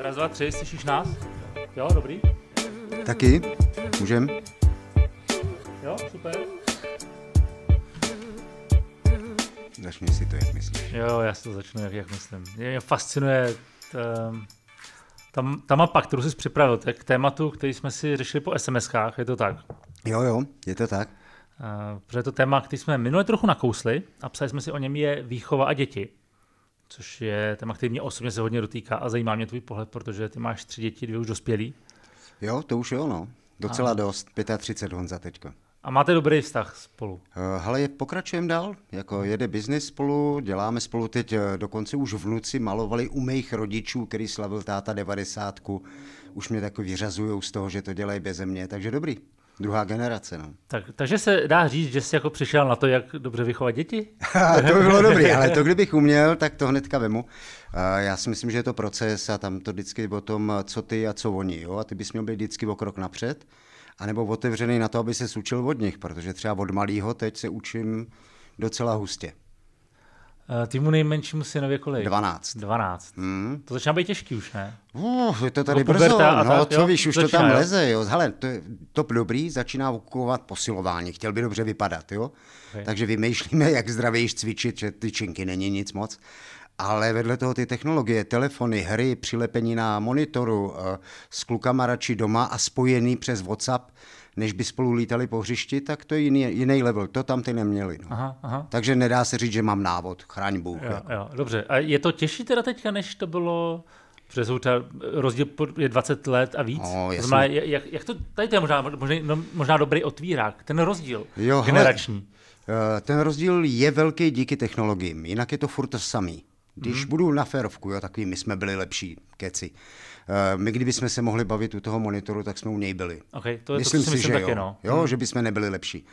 Raz, dva, tři, slyšíš nás? Jo, dobrý. Taky? Můžem? Jo, super. Začni si to, jak myslíš. Jo, já si to začnu, jak, jak myslím. Mě fascinuje ta, ehm, ta, ta mapa, kterou jsi připravil, tak k tématu, který jsme si řešili po SMS-kách, je to tak? Jo, jo, je to tak. Uh, protože to téma, který jsme minule trochu nakousli a psali jsme si o něm, je výchova a děti což je téma, který mě osobně se hodně dotýká a zajímá mě tvůj pohled, protože ty máš tři děti, dvě už dospělí. Jo, to už jo, no. Docela a... dost, 35 Honza teďka. A máte dobrý vztah spolu? Eh, hele, pokračujeme dál, jako jede biznis spolu, děláme spolu teď, eh, dokonce už vnuci malovali u mých rodičů, který slavil táta devadesátku, už mě takový vyřazují z toho, že to dělají bez mě, takže dobrý. Druhá generace, no. Tak, takže se dá říct, že jsi jako přišel na to, jak dobře vychovat děti? to by bylo dobrý, ale to kdybych uměl, tak to hnedka vemu. Já si myslím, že je to proces a tam to vždycky o tom, co ty a co oni. Jo? A ty bys měl být vždycky o krok napřed, anebo otevřený na to, aby se učil od nich, protože třeba od malého teď se učím docela hustě. Eh, týmu nejmenšímu synovi kolik? 12. 12. Hmm. To začíná být těžký už, ne? Uh, je to tady Go jako brzo, ta, no co jo, víš, už začíná, to tam jo. leze, jo. Hele, to je top dobrý, začíná ukovat, posilování, chtěl by dobře vypadat, jo. Okay. Takže vymýšlíme, jak zdravějiš cvičit, že ty činky není nic moc. Ale vedle toho ty technologie, telefony, hry, přilepení na monitoru, eh, s klukama radši doma a spojený přes WhatsApp, než by spolu lítali po hřišti, tak to je jiný, jiný level. To tam ty neměli. No. Aha, aha. Takže nedá se říct, že mám návod. Chraň Bůh. Jo, jako. jo, dobře. A je to těžší teda teďka, než to bylo Protože jsou třeba rozdíl je 20 let a víc. No, znamená, jak, jak to, tady to je možná, možná, no, možná dobrý otvírák, ten rozdíl jo, generační. Hele, eh, ten rozdíl je velký díky technologiím, jinak je to furt to samý. Když hmm. budu na ferovku, jo, takový my jsme byli lepší, keci. Uh, Eh, my, kdybychom se mohli bavit u toho monitoru, tak jsme u něj byli. Okay, to je myslím to, si, myslím že taky, jo, no. jo, hmm. že bychom nebyli lepší.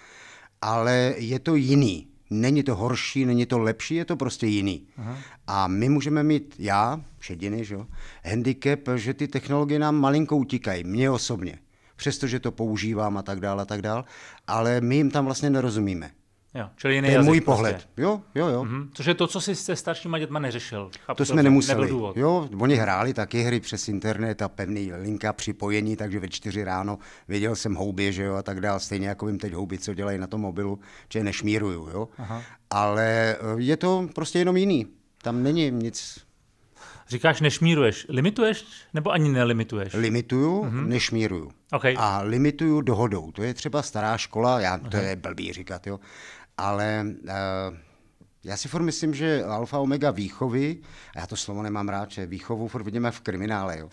Ale je to jiný. Není to horší, není to lepší, je to prostě jiný. Aha. A my můžeme mít, já, šediny, že jo, handicap, že ty technologie nám malinko utíkají, mně osobně. Přestože to používám a tak dále a tak dále, ale my jim tam vlastně nerozumíme. Jo, čili jiný to je jazyk, můj prostě. pohled. Prostě. Jo, jo, jo. Mm-hmm. Což je to, co si se staršíma dětma neřešil. Chápu, to jsme nemuseli. Jo, oni hráli taky hry přes internet a pevný linka připojení, takže ve čtyři ráno věděl jsem houby, že jo, a tak dál. Stejně jako vím teď houby, co dělají na tom mobilu, že nešmíruju, jo. Aha. Ale eh, je to prostě jenom jiný. Tam není nic Říkáš, nešmíruješ. Limituješ nebo ani nelimituješ? Limituju, mm-hmm. nešmíruju. Okay. A limituju dohodou. To je třeba stará škola, já, to okay. Mhm. je blbý říkat, jo ale eh, já si furt myslím, že alfa omega výchovy, a já to slovo nemám rád, že výchovu furt vidíme v kriminále, jo.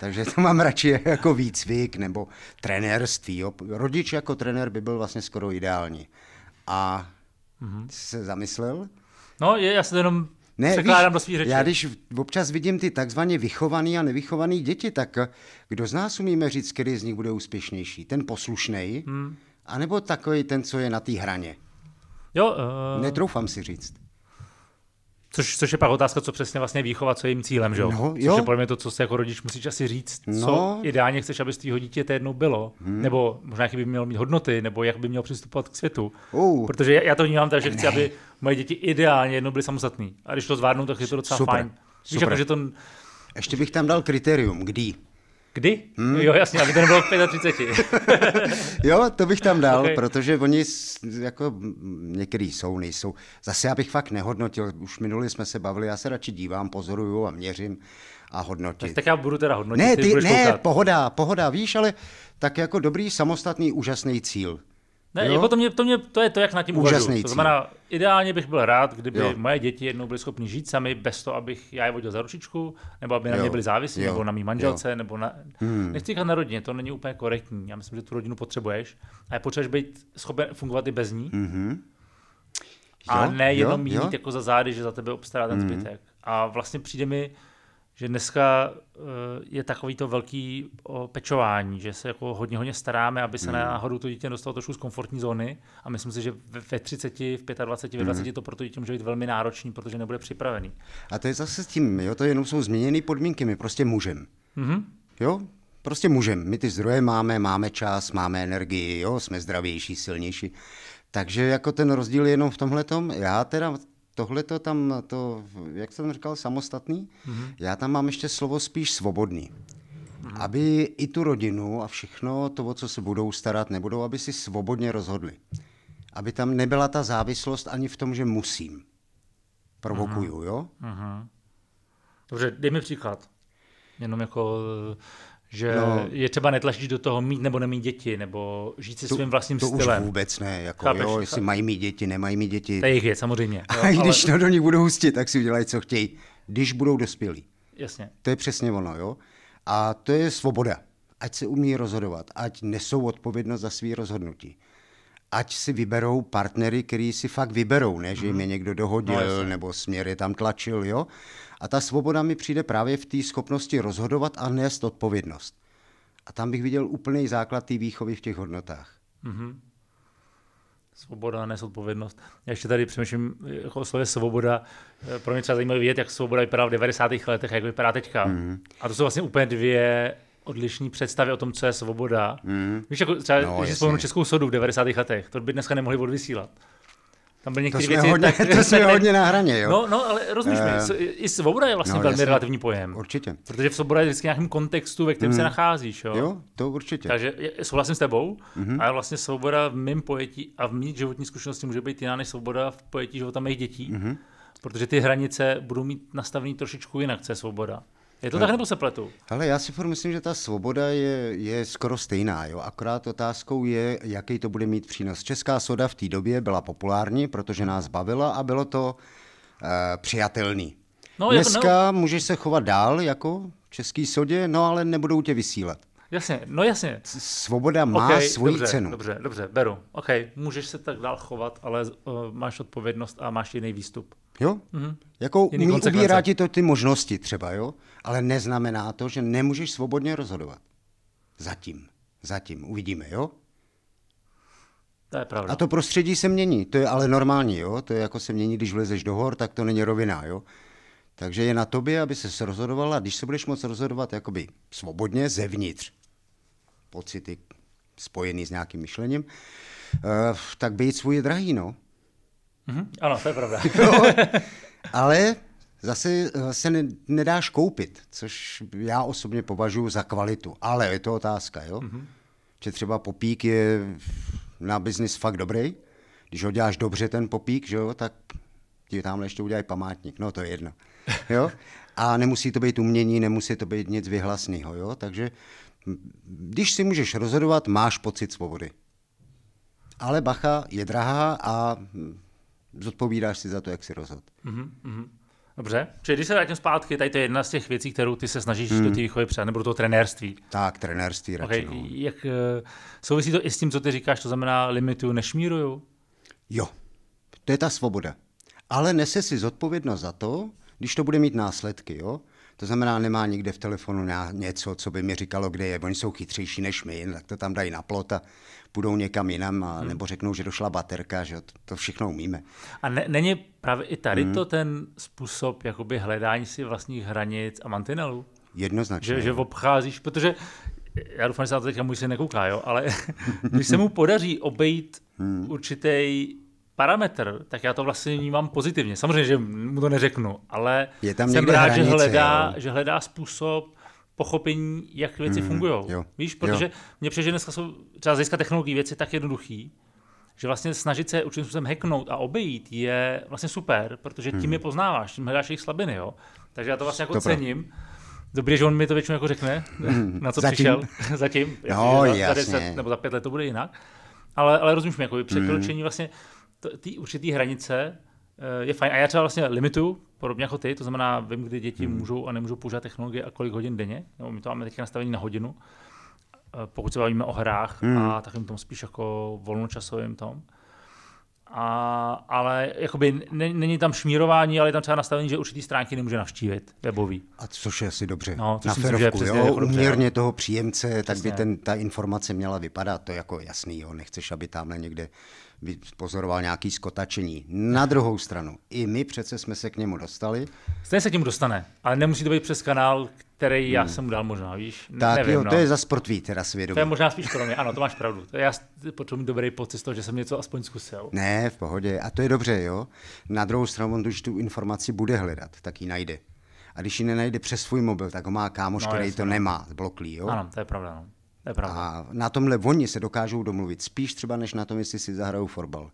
Takže to mám radši jako výcvik nebo trenérství. Jo. Rodič jako trenér by byl vlastně skoro ideální. A mm-hmm. se zamyslel? No, je, já se jenom ne, překládám víš, do svých řeči. Já když občas vidím ty takzvaně vychovaný a nevychovaný děti, tak kdo z nás umíme říct, který z nich bude úspěšnější? Ten poslušnej, hmm. nebo takový ten, co je na té hraně? Jo, uh... Netroufám si říct. Což, což je pak otázka, co přesně vlastně výchova, co je jim cílem, že no, jo? Což je podle mě to, co se jako rodič musíš asi říct, no. co ideálně chceš, aby z tvého dítěte jednou bylo, hmm. nebo možná jak by měl mít hodnoty, nebo jak by měl přistupovat k světu. Uh. Protože já, já to vnímám tak, že ne. chci, aby moje děti ideálně jednou byly samostatné. A když to zvládnou, tak je to docela Super. fajn. Víš, jako, Super. Jako, že to... Ještě bych tam dal kritérium, kdy. Kdy? Hmm. Jo, jasně, aby to nebylo v 35. jo, to bych tam dal, okay. protože oni jako některý jsou, nejsou. Zase já bych fakt nehodnotil, už minulý jsme se bavili, já se radši dívám, pozoruju a měřím a hodnotím. Tak, tak já budu teda hodnotit. Ne, ty, ty ne, koukat. pohoda, pohoda, víš, ale tak jako dobrý, samostatný, úžasný cíl. Ne, jako to, mě, to, mě, to je to, jak na tím uvažuji. To znamená, ideálně bych byl rád, kdyby jo. moje děti jednou byly schopny žít sami bez toho, abych já je vodil za ručičku, nebo aby na jo. mě byli závislí, nebo na mý manželce, jo. nebo na... Hmm. Nechci říkat na rodině, to není úplně korektní. Já myslím, že tu rodinu potřebuješ a je potřebuješ být schopen fungovat i bez ní. Mm-hmm. Jo, a ne jenom jo, mít jo. jako za zády, že za tebe obstará ten mm-hmm. zbytek. A vlastně přijde mi, že dneska eh, je takový to velký pečování, že se jako hodně hodně staráme, aby se mm. náhodou to dítě dostalo trošku z komfortní zóny a myslím si, že ve 30, v 25, ve 20 mm. to pro to dítě může být velmi náročný, protože nebude připravený. A to je zase s tím, jo, to jenom jsou změněné podmínky, my prostě můžem, Mm-hmm. Jo, prostě můžem. My ty zdroje máme, máme čas, máme energii, jo, jsme zdravější, silnější. Takže jako ten rozdíl je jenom v tomhle tom. Já teda tohle to tam, to, jak jsem říkal, samostatný, mm-hmm. já tam mám ještě slovo spíš svobodný. Mm-hmm. Aby i tu rodinu a všechno to, o co se budou starat, nebudou, aby si svobodně rozhodli. Aby tam nebyla ta závislost ani v tom, že musím. Provokuju, mm-hmm. jo? Mm-hmm. Dobře, dej mi příklad. Jenom jako že no, je třeba netlačit do toho mít nebo nemít děti, nebo žít si to, svým vlastním to stylem. To už vůbec ne, jako Chápeš? jo, jestli mají mít děti, nemají mít děti. To jich je, samozřejmě. A i když ale... to do nich budou hustit, tak si udělají, co chtějí, když budou dospělí. Jasně. To je přesně ono, jo. A to je svoboda. Ať se umí rozhodovat, ať nesou odpovědnost za svý rozhodnutí. Ať si vyberou partnery, který si fakt vyberou, ne, že jim mhm. je někdo dohodil, no, nebo směr je tam tlačil, jo. A ta svoboda mi přijde právě v té schopnosti rozhodovat a nést odpovědnost. A tam bych viděl úplný základ té výchovy v těch hodnotách. Mm-hmm. Svoboda, odpovědnost. Já ještě tady přemýšlím jako o slově svoboda. Eh, pro mě třeba zajímavé vidět, jak svoboda vypadá v 90. letech a jak vypadá teďka. Mm-hmm. A to jsou vlastně úplně dvě odlišné představy o tom, co je svoboda. Mm-hmm. Víš, jako třeba, no, když si českou sodu v 90. letech, to by dneska nemohli odvysílat. Tam byly některé věci. Hodně, tak, to jsme ne, hodně na hraně, jo. No, no ale rozumíš uh, mi, eh, i svoboda je vlastně no, velmi jasný, relativní pojem. Určitě. Protože v svoboda je vždycky nějakým kontextu, ve kterém mm. se nacházíš, jo. Jo, to určitě. Takže souhlasím s tebou, mm-hmm. ale vlastně svoboda v mém pojetí a v mých životní zkušenosti může být jiná než svoboda v pojetí života mých dětí. Mm-hmm. Protože ty hranice budou mít nastavený trošičku jinak, co je svoboda. Je to tak, nebo se pletu? Ale já si furt myslím, že ta svoboda je, je skoro stejná. Jo? Akorát otázkou je, jaký to bude mít přínos. Česká soda v té době byla populární, protože nás bavila a bylo to uh, přijatelný. No, jako Dneska jako ne... můžeš se chovat dál jako v český sodě, no ale nebudou tě vysílat. Jasně, no jasně. Svoboda má okay, svoji dobře, cenu. Dobře, dobře, beru. OK, můžeš se tak dál chovat, ale uh, máš odpovědnost a máš jiný výstup. Jo? Mm-hmm. Jako umí, ubírá ti to ty možnosti třeba, jo? Ale neznamená to, že nemůžeš svobodně rozhodovat. Zatím. Zatím. Uvidíme, jo? To je pravda. A to prostředí se mění, to je ale normální, jo? To je jako se mění, když vlezeš do hor, tak to není rovina, jo? Takže je na tobě, aby se rozhodovala, když se budeš moc rozhodovat jakoby svobodně zevnitř, pocity spojený s nějakým myšlením, eh, tak být svůj drahý, no. Mm-hmm. Ano, to je pravda. no, ale zase se ne, nedáš koupit, což já osobně považuji za kvalitu, ale je to otázka, jo. Mm-hmm. Že třeba popík je na biznis fakt dobrý, když ho děláš dobře ten popík, že jo, tak ti tamhle ještě udělají památník, no to je jedno, jo. A nemusí to být umění, nemusí to být nic vyhlasného, jo, takže když si můžeš rozhodovat, máš pocit svobody. Ale bacha je drahá a zodpovídáš si za to, jak si rozhod. Mm-hmm. Mhm. Dobře, čili když se vrátím zpátky, tady to je jedna z těch věcí, kterou ty se snažíš mm. do hmm. té výchovy přát, nebo do toho trenérství. Tak, trenérství radši. Okay. No. Jak, eh, souvisí to i s tím, co ty říkáš, to znamená limituju, nešmíruju? Jo, to je ta svoboda. Ale nese si zodpovědnost za to, když to bude mít následky, jo? To znamená, nemá nikde v telefonu něco, co by mi říkalo, kde je. Oni jsou chytřejší než my, tak to tam dají na plot a půjdou někam jinam, a, hmm. nebo řeknou, že došla baterka, že to, to všechno umíme. A ne, není právě i tady hmm. to ten způsob jakoby hledání si vlastních hranic a mantinelů? Jednoznačně. Že, že obcházíš, protože já doufám, že se na to teďka můj se nekouká, jo, ale když se mu podaří obejít hmm. určitý parametr, tak já to vlastně vnímám pozitivně. Samozřejmě, že mu to neřeknu, ale je tam jsem rád, hranice, že, hledá, jo. že hledá způsob pochopení, jak věci hmm. fungují. Víš, protože jo. mě přijde, že dneska jsou třeba získat technologii věci tak jednoduchý, že vlastně snažit se určitým způsobem hacknout a obejít je vlastně super, protože tím hmm. je poznáváš, tím hledáš jejich slabiny, jo. Takže já to vlastně jako Dobre. cením. Dobře, že on mi to většinou jako řekne, hmm. na co Zatím. přišel. Zatím. No, jasně. Za 10 nebo za pět let to bude jinak. Ale, ale rozumíš mi, jako překročení hmm. vlastně té určité hranice eh, je fajn. A já třeba vlastně limitu, podobně jako ty, to znamená, vím, kdy děti hmm. můžou a nemůžou používat technologie a kolik hodin denně, nebo my to máme teď nastavení na hodinu. Eh, pokud se bavíme o hrách mm. a takovým tom spíš jako volnočasovým tom. A, ale jakoby není tam šmírování, ale je tam třeba nastavení, že určitý stránky nemůže navštívit webový. A což je asi dobře. No, Na ferovku, myslím, jo, jako uměrně dobře, no. toho příjemce, přesně. tak by ten, ta informace měla vypadat. To je jako jasný, jo, nechceš, aby tamhle někde pozoroval nějaký skotačení. Na druhou stranu, i my přece jsme se k němu dostali. Stejně se k němu dostane, ale nemusí to být přes kanál, který hmm. já jsem mu dal možná, víš? tak nevím, jo, no. to je no. za sportví teda svědomí. To je možná spíš pro mě, ano, to máš pravdu. To je, já potřebuji mít dobrý pocit z toho, že jsem něco aspoň zkusil. Ne, v pohodě, a to je dobře, jo. Na druhou stranu, on už tu informaci bude hledat, tak ji najde. A když ji nenajde přes svůj mobil, tak ho má kámoš, no, který jasný, to no. nemá, zbloklý, jo. Ano, to je pravda, no. To je pravda. A na tomhle oni se dokážou domluvit, spíš třeba než na tom, jestli si zahrajou fotbal.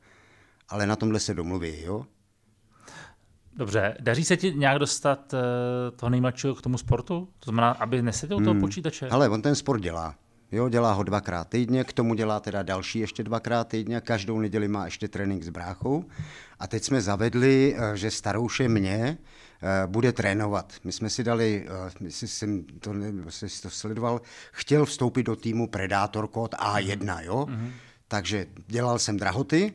Ale na tomhle se domluví, jo. Dobře, daří se ti nějak dostat eh, toho nejmladšího k tomu sportu? To znamená, aby nesedl hmm. toho počítače? Ale on ten sport dělá. Jo, dělá ho dvakrát týdně, k tomu dělá teda další ještě dvakrát týdně, každou neděli má ještě trénink s bráchou. A teď jsme zavedli, eh, že starouše mě eh, bude trénovat. My jsme si dali, jestli jsem to, jestli to sledoval, chtěl vstoupit do týmu Predátor kód A1, jo? Mm-hmm. Takže dělal jsem drahoty,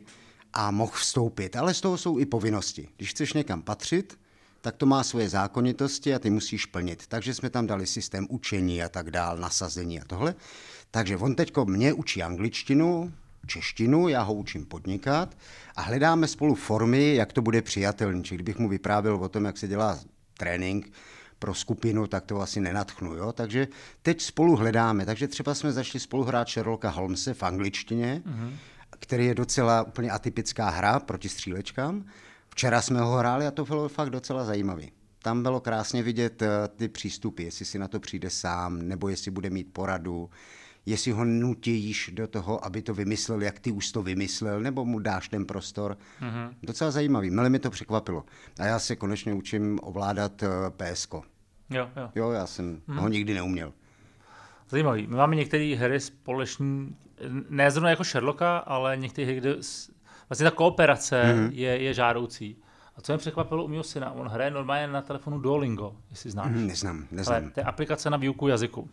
a mohl vstoupit. Ale z toho jsou i povinnosti. Když chceš někam patřit, tak to má svoje zákonitosti a ty musíš plnit. Takže jsme tam dali systém učení a tak dál, nasazení a tohle. Takže on teď mě učí angličtinu, češtinu, já ho učím podnikat a hledáme spolu formy, jak to bude přijatelné. Čili kdybych mu vyprávěl o tom, jak se dělá trénink pro skupinu, tak to asi nenatchnu. Jo? Takže teď spolu hledáme. Takže třeba jsme začali spolu hrát Sherlocka Holmesa v angličtině, Mm-hmm který je docela úplně atypická hra proti střílečkám. Včera jsme ho hráli a to bylo fakt docela zajímavý. Tam bylo krásně vidět eh, ty přístupy, jestli si na to přijde sám, nebo jestli bude mít poradu, jestli ho nutíš do toho, aby to vymyslel, jak ty už to vymyslel, nebo mu dáš ten prostor. Mm-hmm. Docela zajímavý, mile mi to překvapilo. A já se konečně učím ovládat eh, PSK. Jo, jo. jo já jsem mm-hmm. ho nikdy neuměl. Zajímavý. My máme některé hry společní, ne zrovna jako Sherlocka, ale některé hry, kde vlastně ta kooperace mm-hmm. je, je žádoucí. A co mě překvapilo u mého syna, on hraje normálně na telefonu Duolingo, jestli znáš. Mm, neznám, neznám. Ale to je aplikace na výuku jazyku.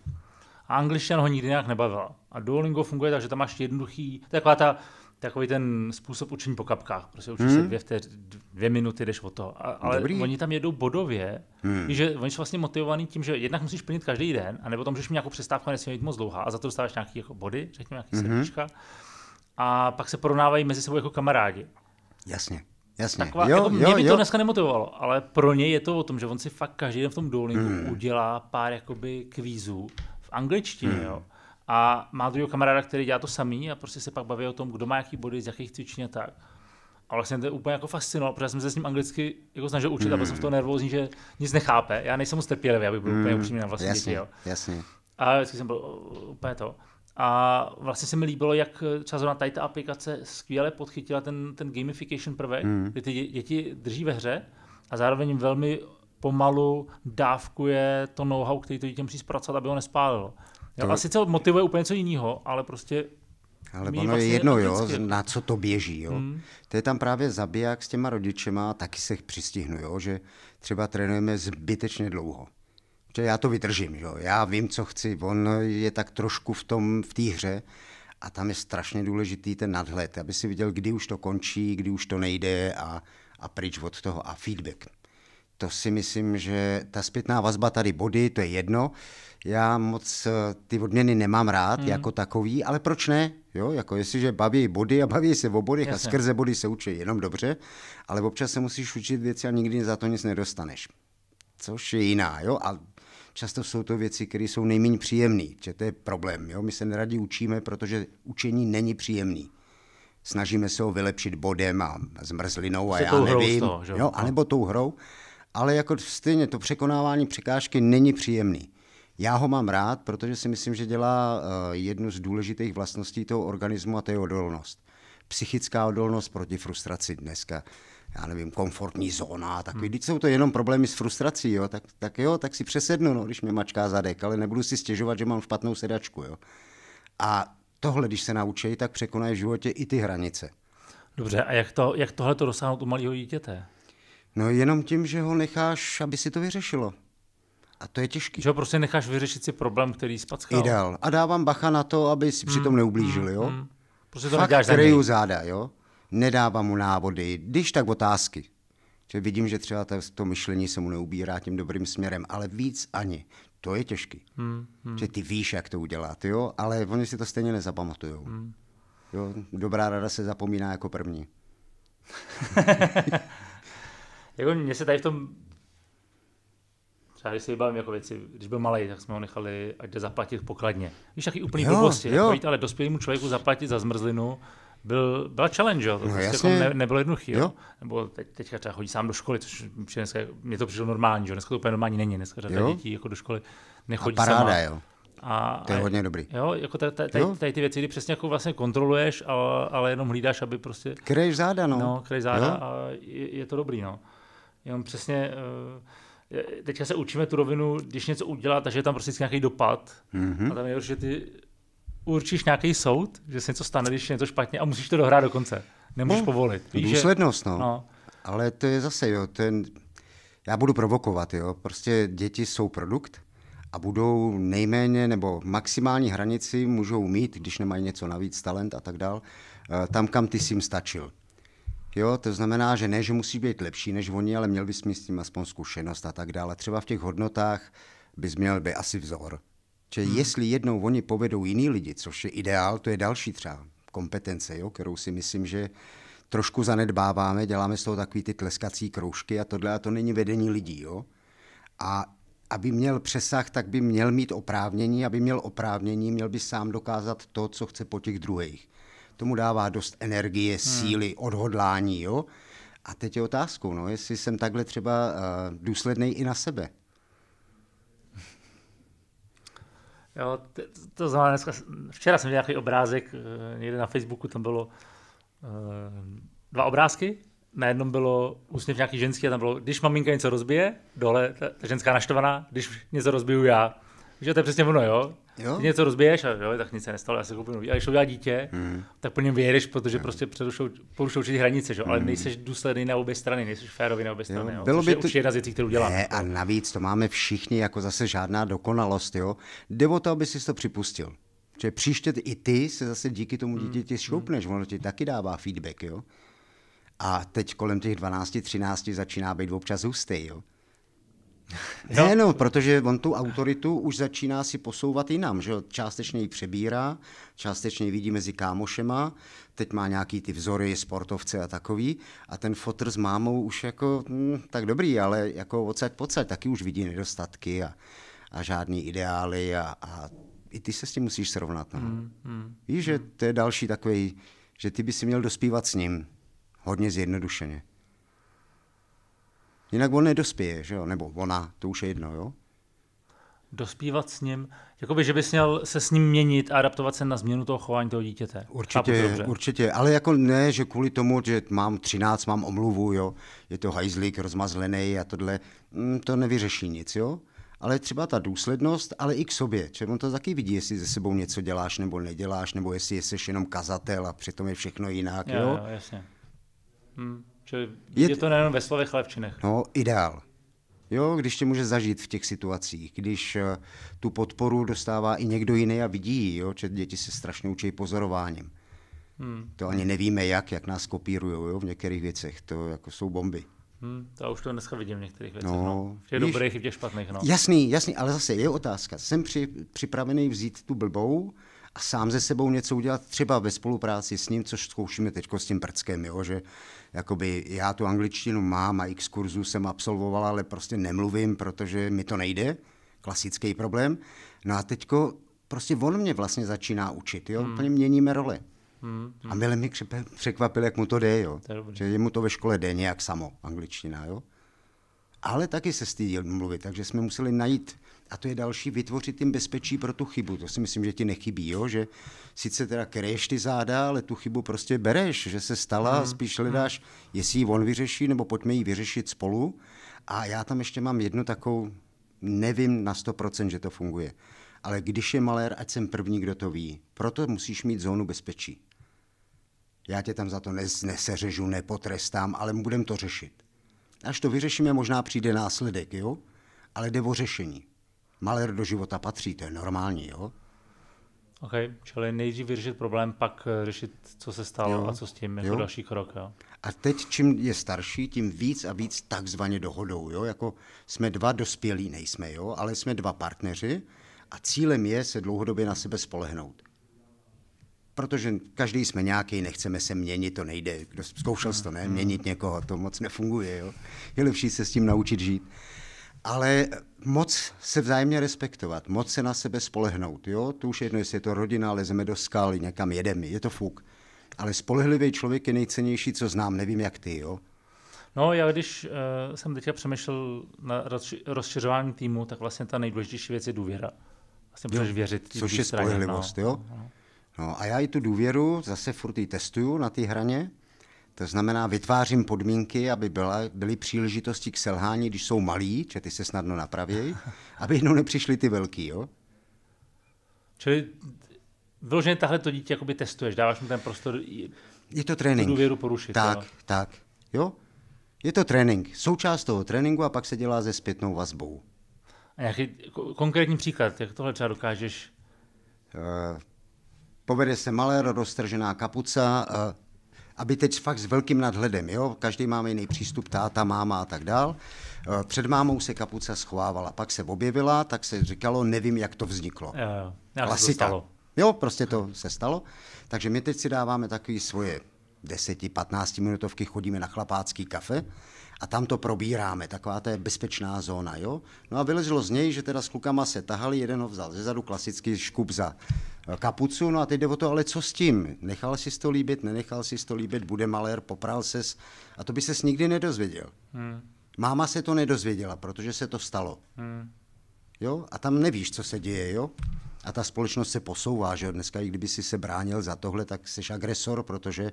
A angličtina ho nikdy nějak nebavila. A Duolingo funguje tak, že tam máš jednoduchý, taková ta takový ten způsob učení po kapkách. Prostě učíš hmm. se dvě, vteř, dvě minuty, jdeš o to. A, ale Dobrý. oni tam jedou bodově, hmm. že oni jsou vlastně motivovaní tím, že jednak musíš plnit každý den, a nebo tam můžeš mít nějakou přestávku, nesmí být moc dlouhá, a za to dostáváš nějaký jako body, řekněme nějaký hmm. srdíčka. A pak se porovnávají mezi sebou jako kamarádi. Jasně. Jasně. Taková, jo, jako, mě jo, mě by jo. to dneska nemotivovalo, ale pro ně je to o tom, že on si fakt každý den v tom Duolingu hmm. udělá pár jakoby kvízů v angličtině, hmm. jo a má druhého kamaráda, který dělá to samý a prostě se pak baví o tom, kdo má jaký body, z jakých cvičení a tak. A vlastně to je úplně jako fascinovalo, protože jsem se s ním anglicky jako snažil učit hmm. a byl jsem v toho hmm. nervózní, že nic nechápe. Já nejsem moc trpělivý, aby byl hmm. úplně upřímný na vlastní jasně, děti. Jo. Jasně. A vždycky jsem byl eh, úplně to. A vlastně se mi líbilo, jak eh, třeba zrovna tady ta aplikace skvěle podchytila ten, ten gamification prvek, hmm. kdy ty děti drží ve hře a zároveň velmi pomalu dávkuje to know-how, který to dítě musí zpracovat, aby ho nespálilo. Jo, to... A sice motivuje úplně co jiného, ale prostě ale ono vlastně je jedno, jo, na co to běží. Jo. Hmm. To je tam právě zabiják s těma rodičema, taky se přistihnu, jo, že třeba trénujeme zbytečně dlouho. Že já to vydržím, jo. já vím, co chci, on je tak trošku v tom, v té hře a tam je strašně důležitý ten nadhled, aby si viděl, kdy už to končí, kdy už to nejde a, a pryč od toho a feedback to si myslím, že ta zpětná vazba tady body, to je jedno. Já moc eh, ty odměny nemám rád hmm. jako takový, ale proč ne? Jo, jako jestliže baví body a baví se o bodech Jasne. a skrze body se učí jenom dobře, ale občas se musíš učit věci a nikdy za to nic nedostaneš. Což je jiná, jo, a často jsou to věci, které jsou nejméně příjemné, že to je problém, jo, my se neradi učíme, protože učení není příjemný snažíme se ho vylepšit bodem a zmrzlinou a já nevím, toho, že? jo, anebo tou hrou ale jako stejně to překonávání překážky není příjemný. Já ho mám rád, protože si myslím, že dělá eh, jednu z důležitých vlastností toho organismu a to je odolnost. Psychická odolnost proti frustraci dneska. Já nevím, komfortní zóna a takový. Hmm. Když jsou to jenom problémy s frustrací, jo, tak, tak jo, tak si přesednu, no, když mě mačká zadek, ale nebudu si stěžovat, že mám špatnou sedačku. Jo. A tohle, když se naučí, tak překonají v životě i ty hranice. Dobře, a jak, to, jak tohle to dosáhnout u malého dítěte? No jenom tím, že ho necháš, aby si to vyřešilo. A to je těžký. Že ho prostě necháš vyřešit si problém, který spackal. Ideál. A dávám bacha na to, aby si hmm. přitom mm, neublížil, mm, jo? Hmm. Prostě to Fakt kryju záda, jo? Nedávám mu návody, když tak otázky. Že vidím, že třeba to myšlení se mu neubírá tím dobrým směrem, ale víc ani. To je těžký. Hmm, hmm. Že ty víš, jak to udělat, jo? Ale oni si to stejně nezapamatujou. Hmm. Jo? Dobrá rada se zapomíná jako první. Jako mě se tady v tom Třeba když si vybavím jako věci, když byl malý, tak jsme ho nechali, ať jde zaplatit pokladně. Víš, taky úplný jo, blbosti, jako jo. Jako ale dospělému člověku zaplatit za zmrzlinu, byl, byla challenge, jo. to no, prostě jako ne, nebylo jednoduché. Jo. jo. Nebo teď, teďka třeba chodí sám do školy, což dneska, mě to přišlo normální, že? dneska to úplně normální není, dneska řada dětí jako do školy nechodí a paráda, sama. Jo. A, to je hodně dobrý. Jo, jako tady, ty věci, kdy přesně jako vlastně kontroluješ, ale, ale jenom hlídáš, aby prostě... Krejš záda, no. No, krejš záda jo? a je, je, to dobrý, no. Jenom přesně eh, teď se učíme tu rovinu, když něco udělá, takže je tam prostě nějaký dopad. Mm-hmm. A tam je určitě ty určíš nějaký soud, že se něco stane, když je něco špatně a musíš to dohrát do konce. Nemůžeš no, povolit. Víš, důslednost, že... no. no. Ale to je zase, jo, to je... já budu provokovat, jo. Prostě děti jsou produkt a budou nejméně nebo maximální hranici můžou mít, když nemají něco navíc, talent a tak dál, eh, tam, kam ty jsi jim stačil. Jo, to znamená, že ne, že musí být lepší než oni, ale měl bys mít s tím aspoň zkušenost a tak dále. Třeba v těch hodnotách bys měl by asi vzor. Že hmm. jestli jednou oni povedou jiný lidi, což je ideál, to je další třeba kompetence, jo, kterou si myslím, že trošku zanedbáváme, děláme z toho takový ty tleskací kroužky a tohle, a to není vedení lidí, jo. A aby měl přesah, tak by měl mít oprávnění, aby měl oprávnění, měl by sám dokázat to, co chce po těch druhých tomu dává dost energie, hmm. síly, hmm. odhodlání. Jo? A teď je otázkou, no, jestli jsem takhle třeba uh, eh, důsledný i na sebe. Jo, to, znamená, dneska, včera jsem měl nějaký obrázek eh, někde na Facebooku, tam bylo uh, dva obrázky. Na jednom bylo úsměv nějaký ženský a tam bylo, když maminka něco rozbije, dole ta, ta ženská naštvaná, když něco rozbiju já. Víš, to je přesně ono, jo? jo? Ty něco rozbiješ a jo, tak nic se nestalo, já se koupím nový. A když udělá dítě, mm. tak po něm vyjedeš, protože mm. prostě porušou určitě hranice, že? ale hmm. nejseš důsledný na obě strany, nejseš férový na obě strany. Jo? jo? Bylo by to... jedna z věcí, kterou děláme. Ne, a navíc to máme všichni, jako zase žádná dokonalost, jo? Jde o to, aby si to připustil. Že příště i ty se zase díky tomu hmm. dítěti hmm. šoupneš, ono ti taky dává feedback, jo? A teď kolem těch 12, 13 začíná být občas hustý, jo? Jo? Ne, no, protože on tu autoritu už začíná si posouvat jinam, že částečně ji přebírá, částečně ji vidí mezi kámošema, teď má nějaký ty vzory, sportovce a takový a ten fotr s mámou už jako, hm, tak dobrý, ale jako odsaď pocaď, taky už vidí nedostatky a, a žádný ideály a, a i ty se s tím musíš srovnat. No. Mm, mm, Víš, že hmm. to je další takový, že ty by si měl dospívat s ním, hodně zjednodušeně. Jinak on nedospěje, že jo? nebo ona, to už je jedno, jo? Dospívat s ním, by, že bys měl se s ním měnit a adaptovat se na změnu toho chování toho dítěte. Určitě, to určitě, ale jako ne, že kvůli tomu, že mám 13, mám omluvu, jo, je to hajzlík rozmazlený a tohle, mm, to nevyřeší nic, jo. Ale třeba ta důslednost, ale i k sobě, že on to taky vidí, jestli ze sebou něco děláš nebo neděláš, nebo jestli jsi jenom kazatel a přitom je všechno jinak, jo. jo, jo jasně. Hm. Čili je, je to nejen ve slovech, ale v činech. No, ideál. Jo, když tě může zažít v těch situacích, když eh, tu podporu dostává i někdo jiný a vidí jo, že děti se strašně učí pozorováním. Hmm. To ani nevíme jak, jak nás jo, v některých věcech, to jako jsou bomby. Hmm, to už to dneska vidím v některých věcech, no, no. v těch víš, dobrých i v těch špatných. No. Jasný, jasný, ale zase je otázka, jsem při, připravený vzít tu blbou, a sám ze sebou něco udělat, třeba ve spolupráci s ním, což zkoušíme teď s tím Brckem, jo, že jakoby já tu angličtinu mám a x kurzů jsem absolvoval, ale prostě nemluvím, protože mi to nejde, klasický problém. No a teďko prostě on mě vlastně začíná učit, jo, hmm. úplně měníme role. Hmm, hmm. A Mile mi překvapil, jak mu to jde, jo. To že mu to ve škole jde nějak samo, angličtina, jo. Ale taky se stydil mluvit, takže jsme museli najít a to je další, vytvořit jim bezpečí pro tu chybu. To si myslím, že ti nechybí, jo? že sice teda kryješ ty záda, ale tu chybu prostě bereš, že se stala, hmm. spíš mhm. hledáš, jestli ji on vyřeší, nebo pojďme ji vyřešit spolu. A já tam ještě mám jednu takovou, nevím na 100%, že to funguje. Ale když je malér, ať jsem první, kdo to ví. Proto musíš mít zónu bezpečí. Já tě tam za to neseřežu, nepotrestám, ale budem to řešit. Až to vyřešíme, možná přijde následek, jo? Ale jde o řešení malér do života patří, to je normální, jo? OK, čili nejdřív vyřešit problém, pak eh, řešit, co se stalo jo. a co s tím jako jo. další krok. Jo. A teď, čím je starší, tím víc a víc takzvaně dohodou. Jo? Jako jsme dva dospělí, nejsme, jo? ale jsme dva partneři a cílem je se dlouhodobě na sebe spolehnout. Protože každý jsme nějaký, nechceme se měnit, to nejde. Kdo zkoušel to, ne? Hmm. Měnit někoho, to moc nefunguje. Jo? Je lepší se s tím naučit žít ale moc se vzájemně respektovat, moc se na sebe spolehnout. Jo? To už jedno, jestli je to rodina, lezeme do skály, někam jedeme, je to fuk. Ale spolehlivý člověk je nejcennější, co znám, nevím jak ty, jo. No, já když uh, jsem teďka přemýšlel na rozšiřování týmu, tak vlastně ta nejdůležitější věc je důvěra. Vlastně jo, můžeš věřit. Což je no. spolehlivost, no. jo. No. a já i tu důvěru zase furt testuju na té hraně, to znamená, vytvářím podmínky, aby byla, byly příležitosti k selhání, když jsou malí, že ty se snadno napravějí, aby jednou nepřišli ty velký, jo? Čili vyloženě tahle to dítě jakoby testuješ, dáváš mu ten prostor je to trénink. důvěru porušit. Tak, jo. tak, jo? Je to trénink. Součást toho tréninku a pak se dělá ze zpětnou vazbou. A nějaký konkrétní příklad, jak tohle třeba dokážeš? Uh, povede se malé roztržená kapuca, uh, aby teď fakt s velkým nadhledem, jo? každý máme jiný přístup, táta, máma a tak dál. Eh, před mámou se kapuce schovávala, pak se objevila, tak se říkalo, nevím, jak to vzniklo. Jo, jo. Klasika. To jo, prostě to se stalo. Takže my teď si dáváme takové svoje 10-15 minutovky, chodíme na chlapácký kafe, a tam to probíráme, taková to je bezpečná zóna, jo. No a vylezlo z něj, že teda s klukama se tahali, jeden ho vzal zezadu, klasický škup za eh, kapucu, no a teď jde o to, ale co s tím? Nechal si to líbit, nenechal si to líbit, bude malér, popral ses a to by ses nikdy nedozvěděl. Hmm. Máma se to nedozvěděla, protože se to stalo. Hmm. Jo? A tam nevíš, co se děje, jo? A ta společnost se posouvá, že jo? Dneska, i kdyby si se bránil za tohle, tak jsi agresor, protože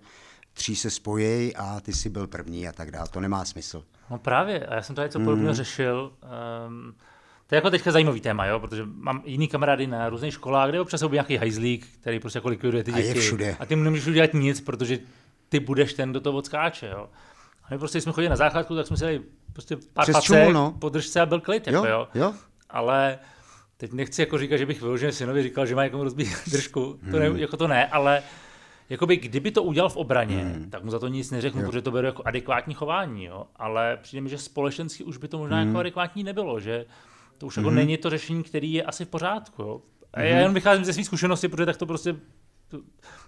tří se spojí a ty jsi byl první a tak dále. To nemá smysl. No právě, a já jsem to něco podobného mm. řešil. Um, to je jako teďka zajímavý téma, jo? protože mám jiný kamarády na různých školách, kde občas objeví nějaký hajzlík, který prostě jako likviduje ty děti. A je všude. A ty nemůžeš udělat nic, protože ty budeš ten, do toho odskáče. Jo? A my prostě jsme chodili na základku, tak jsme si dali prostě pár Přes pacek, no. podržce a byl klid. Jako, jo, jo? jo. Ale teď nechci jako říkat, že bych vyloženě synovi říkal, že má někomu rozbít držku. To ne, hmm. jako to ne, ale jakoby kdyby to udělal v obraně, hmm. tak mu za to nic neřeknu, jo. protože to beru jako adekvátní chování, jo? ale přijde mi, že společensky už by to možná hmm. jako adekvátní nebylo, že to už mm. jako hmm. není to řešení, který je asi v pořádku. Jo? A hmm. já jenom vycházím ze své zkušenosti, protože tak to prostě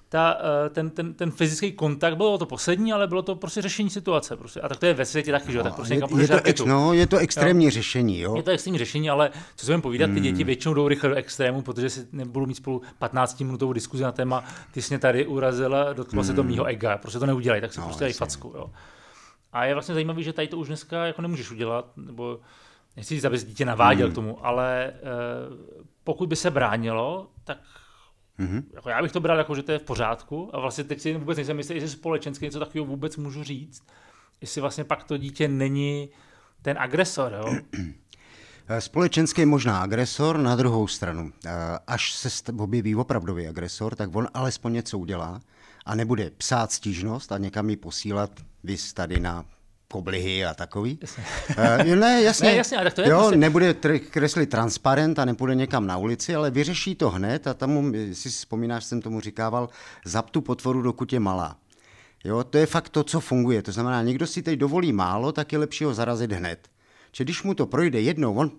ta, eh, ten, ten, ten, fyzický kontakt bylo to poslední, ale bylo to prostě řešení situace. Prostě. A tak to je ve světě taky, že? No, tak prostě je, je, to ex, no, je to extrémní jo? řešení. Jo? Je to extrémní řešení, ale co se budeme povídat, ty děti hmm. většinou jdou rychle do extrému, protože si nebudou mít spolu 15-minutovou diskuzi na téma, ty jsi mě tady urazila, dotklo se to hmm. mýho ega, prostě to neudělej, tak si no, prostě dají facku. Jo? A je vlastně zajímavé, že tady to už dneska jako nemůžeš udělat, nebo nechci říct, aby dítě naváděl mm. k tomu, ale e, pokud by se bránilo, tak Mm-hmm. Jako já bych to bral jako, že to je v pořádku a vlastně teď si vůbec nejsem jistý, jestli společensky něco takového vůbec můžu říct, jestli vlastně pak to dítě není ten agresor, jo? Eh, společenský možná agresor, na druhou stranu, eh, až se objeví opravdový agresor, tak on alespoň něco udělá a nebude psát stížnost a někam ji posílat vys tady na koblihy a takový. Jasně. Uh, ne, jasně. ne, jasně, tak to je jo, prostě... nebude tr- kreslit transparent a nepůjde někam na ulici, ale vyřeší to hned a tam, eh, si vzpomínáš, jsem tomu říkával, zap tu potvoru, dokud je malá. Jo, to je fakt to, co funguje. To znamená, někdo si teď dovolí málo, tak je lepší ho zarazit hned. Čiže když mu to projde jednou, on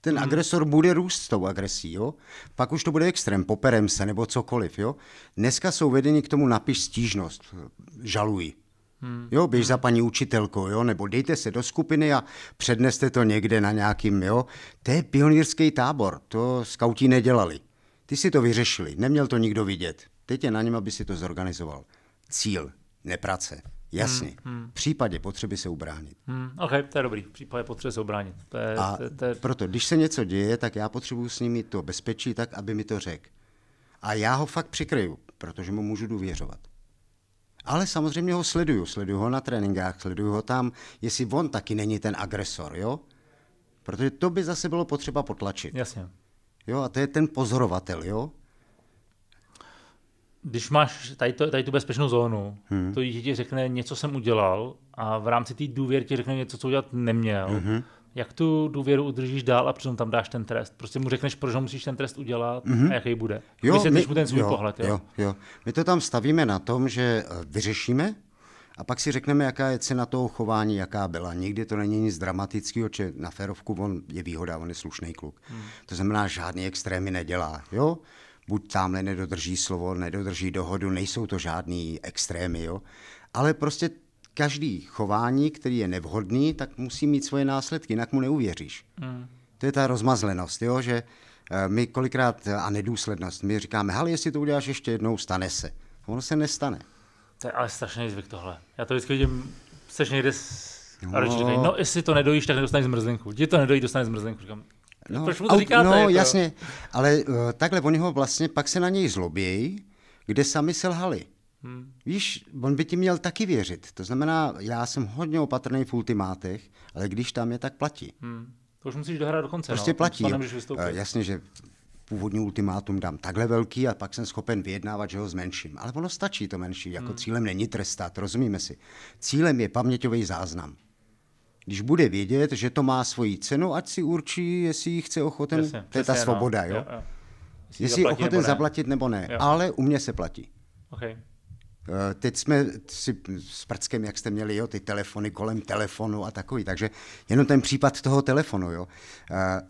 ten hmm. agresor bude růst s tou agresí, jo? pak už to bude extrém, poperem se nebo cokoliv. Jo? Dneska jsou vedeni k tomu napiš stížnost, žaluji. Hmm. Jo, běž hmm. za paní učitelkou, jo, nebo dejte se do skupiny a předneste to někde na nějakým, jo. To je pionýrský tábor, to skautí nedělali. Ty si to vyřešili, neměl to nikdo vidět. Teď je na něm, aby si to zorganizoval. Cíl, neprace. Jasně. Hmm, hmm. V případě potřeby se ubránit. Hmm, ok, to je dobrý. V případě potřeby se ubránit. To je, a to, to je... proto, když se něco děje, tak já potřebuji s nimi to bezpečí tak, aby mi to řekl. A já ho fakt přikryju, protože mu můžu důvěřovat. Ale samozřejmě ho sleduju, sleduju ho na tréninkách, sleduju ho tam, jestli on taky není ten agresor, jo? Protože to by zase bylo potřeba potlačit. Jasně. Jo, a to je ten pozorovatel, jo? Když máš tady, to, tady tu bezpečnou zónu, hmm. to dítě ti řekne, něco jsem udělal a v rámci té důvěry ti řekne něco, co udělat neměl, hmm jak tu důvěru udržíš dál a přitom tam dáš ten trest? Prostě mu řekneš, proč ho musíš ten trest udělat mm-hmm. a mhm. jaký bude. Jo, my, mu ten svůj jo, pohled. Jo? Jo, jo. My to tam stavíme na tom, že eh, vyřešíme a pak si řekneme, jaká je cena toho chování, jaká byla. Nikdy to není nic dramatického, že na ferovku on je výhoda, on je slušný kluk. Mm. To znamená, žádný extrémy nedělá. Jo? Buď tamhle nedodrží slovo, nedodrží dohodu, nejsou to žádný extrémy. Jo? Ale prostě každý chování, který je nevhodný, tak musí mít svoje následky, jinak mu neuvěříš. Mm. To je ta rozmazlenost, jo, že eh, my kolikrát, eh, a nedůslednost, my říkáme, ale jestli to uděláš ještě jednou, stane se. A ono se nestane. To je ale strašný zvyk tohle. Já to vždycky vidím, jsi někde s... No. A říkají, no jestli to nedojíš, tak nedostaneš zmrzlinku. Když to nedojí, dostaneš zmrzlinku. Říkám, no, no proč mu to říkáte? No, jako? jasně, ale uh, takhle oni ho vlastně pak se na něj zlobějí, kde sami selhali. Hmm. Víš, on by ti měl taky věřit. To znamená, já jsem hodně opatrný v ultimátech, ale když tam je, tak platí. Hmm. To už musíš dohrát do konce. No. Prostě no, platí. Uh, jasně, že původní ultimátum dám takhle velký a pak jsem schopen vyjednávat, že ho zmenším. Ale ono stačí to menší, jako hmm. cílem není trestat, rozumíme si. Cílem je paměťový záznam. Když bude vědět, že to má svoji cenu, ať si určí, jestli ji chce ochoten, přesně, to je ta no. svoboda, no. jo? jo, jo. Jestli, jestli je ochoten nebo zaplatit nebo ne, jo. ale u mě se platí. Okay. Eh, teď jsme si s Prckem, jak jste měli, jo, ty telefony kolem telefonu a takový, takže jenom ten případ toho telefonu, jo. Eh,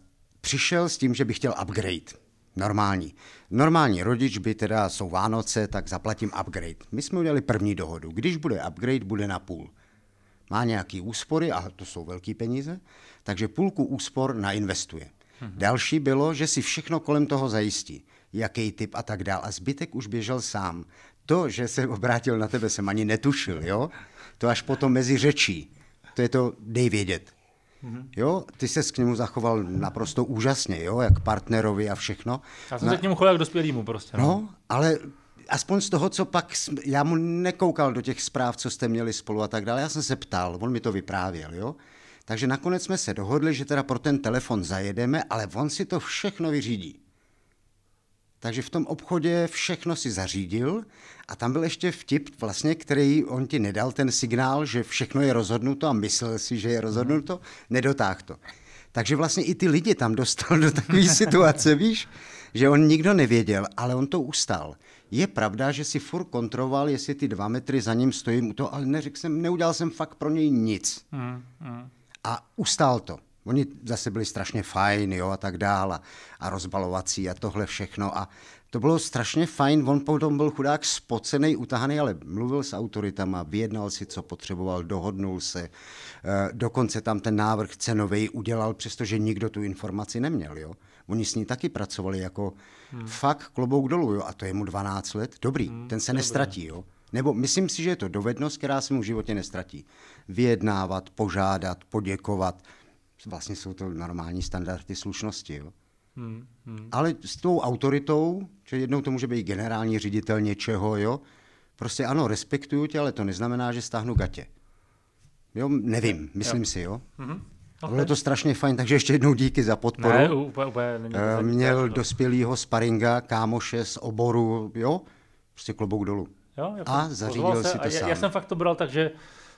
přišel s tím, že by chtěl upgrade. Normální. Normální rodič by teda, jsou Vánoce, tak zaplatím upgrade. My jsme udělali první dohodu. Když bude upgrade, bude na půl. Má nějaký úspory, a to jsou velké peníze, takže půlku úspor nainvestuje. Mhm. Další bylo, že si všechno kolem toho zajistí, jaký typ a tak dál. A zbytek už běžel sám. To, že se obrátil na tebe, jsem ani netušil, jo? To až potom mezi řečí. To je to, dej vědět. Mhm. Jo, ty se k němu zachoval naprosto úžasně, jo, jak partnerovi a všechno. Já jsem na... se k němu choval jak dospělýmu prostě. No. no, ale aspoň z toho, co pak, já mu nekoukal do těch zpráv, co jste měli spolu a tak dále, já jsem se ptal, on mi to vyprávěl, jo. Takže nakonec jsme se dohodli, že teda pro ten telefon zajedeme, ale on si to všechno vyřídí. Takže v tom obchodě všechno si zařídil a tam byl ještě vtip, vlastně, který on ti nedal ten signál, že všechno je rozhodnuto a myslel si, že je rozhodnuto, nedotáh to. Takže vlastně i ty lidi tam dostal do takové situace, víš, že on nikdo nevěděl, ale on to ustal. Je pravda, že si furt kontroloval, jestli ty dva metry za ním stojím u toho, ale neřekl jsem, neudělal jsem fakt pro něj nic. Hmm, hmm. A ustál to. Oni zase byli strašně fajn, jo, a tak dále. A rozbalovací a tohle všechno. A to bylo strašně fajn. On potom byl chudák spocený, utahaný, ale mluvil s autoritama, vyjednal si, co potřeboval, dohodnul se. E, dokonce tam ten návrh cenový udělal, přestože nikdo tu informaci neměl, jo. Oni s ní taky pracovali jako hmm. fakt klobouk dolů, jo. A to je mu 12 let. Dobrý, hmm, ten se nestratí, jo. Nebo myslím si, že je to dovednost, která se mu v životě nestratí. Vyjednávat, požádat, poděkovat, vlastně jsou to normální standardy slušnosti. Jo? Hmm, hmm. Ale s tou autoritou, že jednou to může být generální ředitel něčeho, jo? prostě ano, respektuju tě, ale to neznamená, že stáhnu gatě. Jo, nevím, myslím jo. si, jo. Mm-hmm. Okay. Bylo to strašně fajn, takže ještě jednou díky za podporu. Ne, úplně, úplně uh, Měl to. dospělýho sparinga, kámoše z oboru, jo, prostě klobouk dolů. Jo, jako a zařídil si to a já, sám. Já jsem fakt to bral tak, že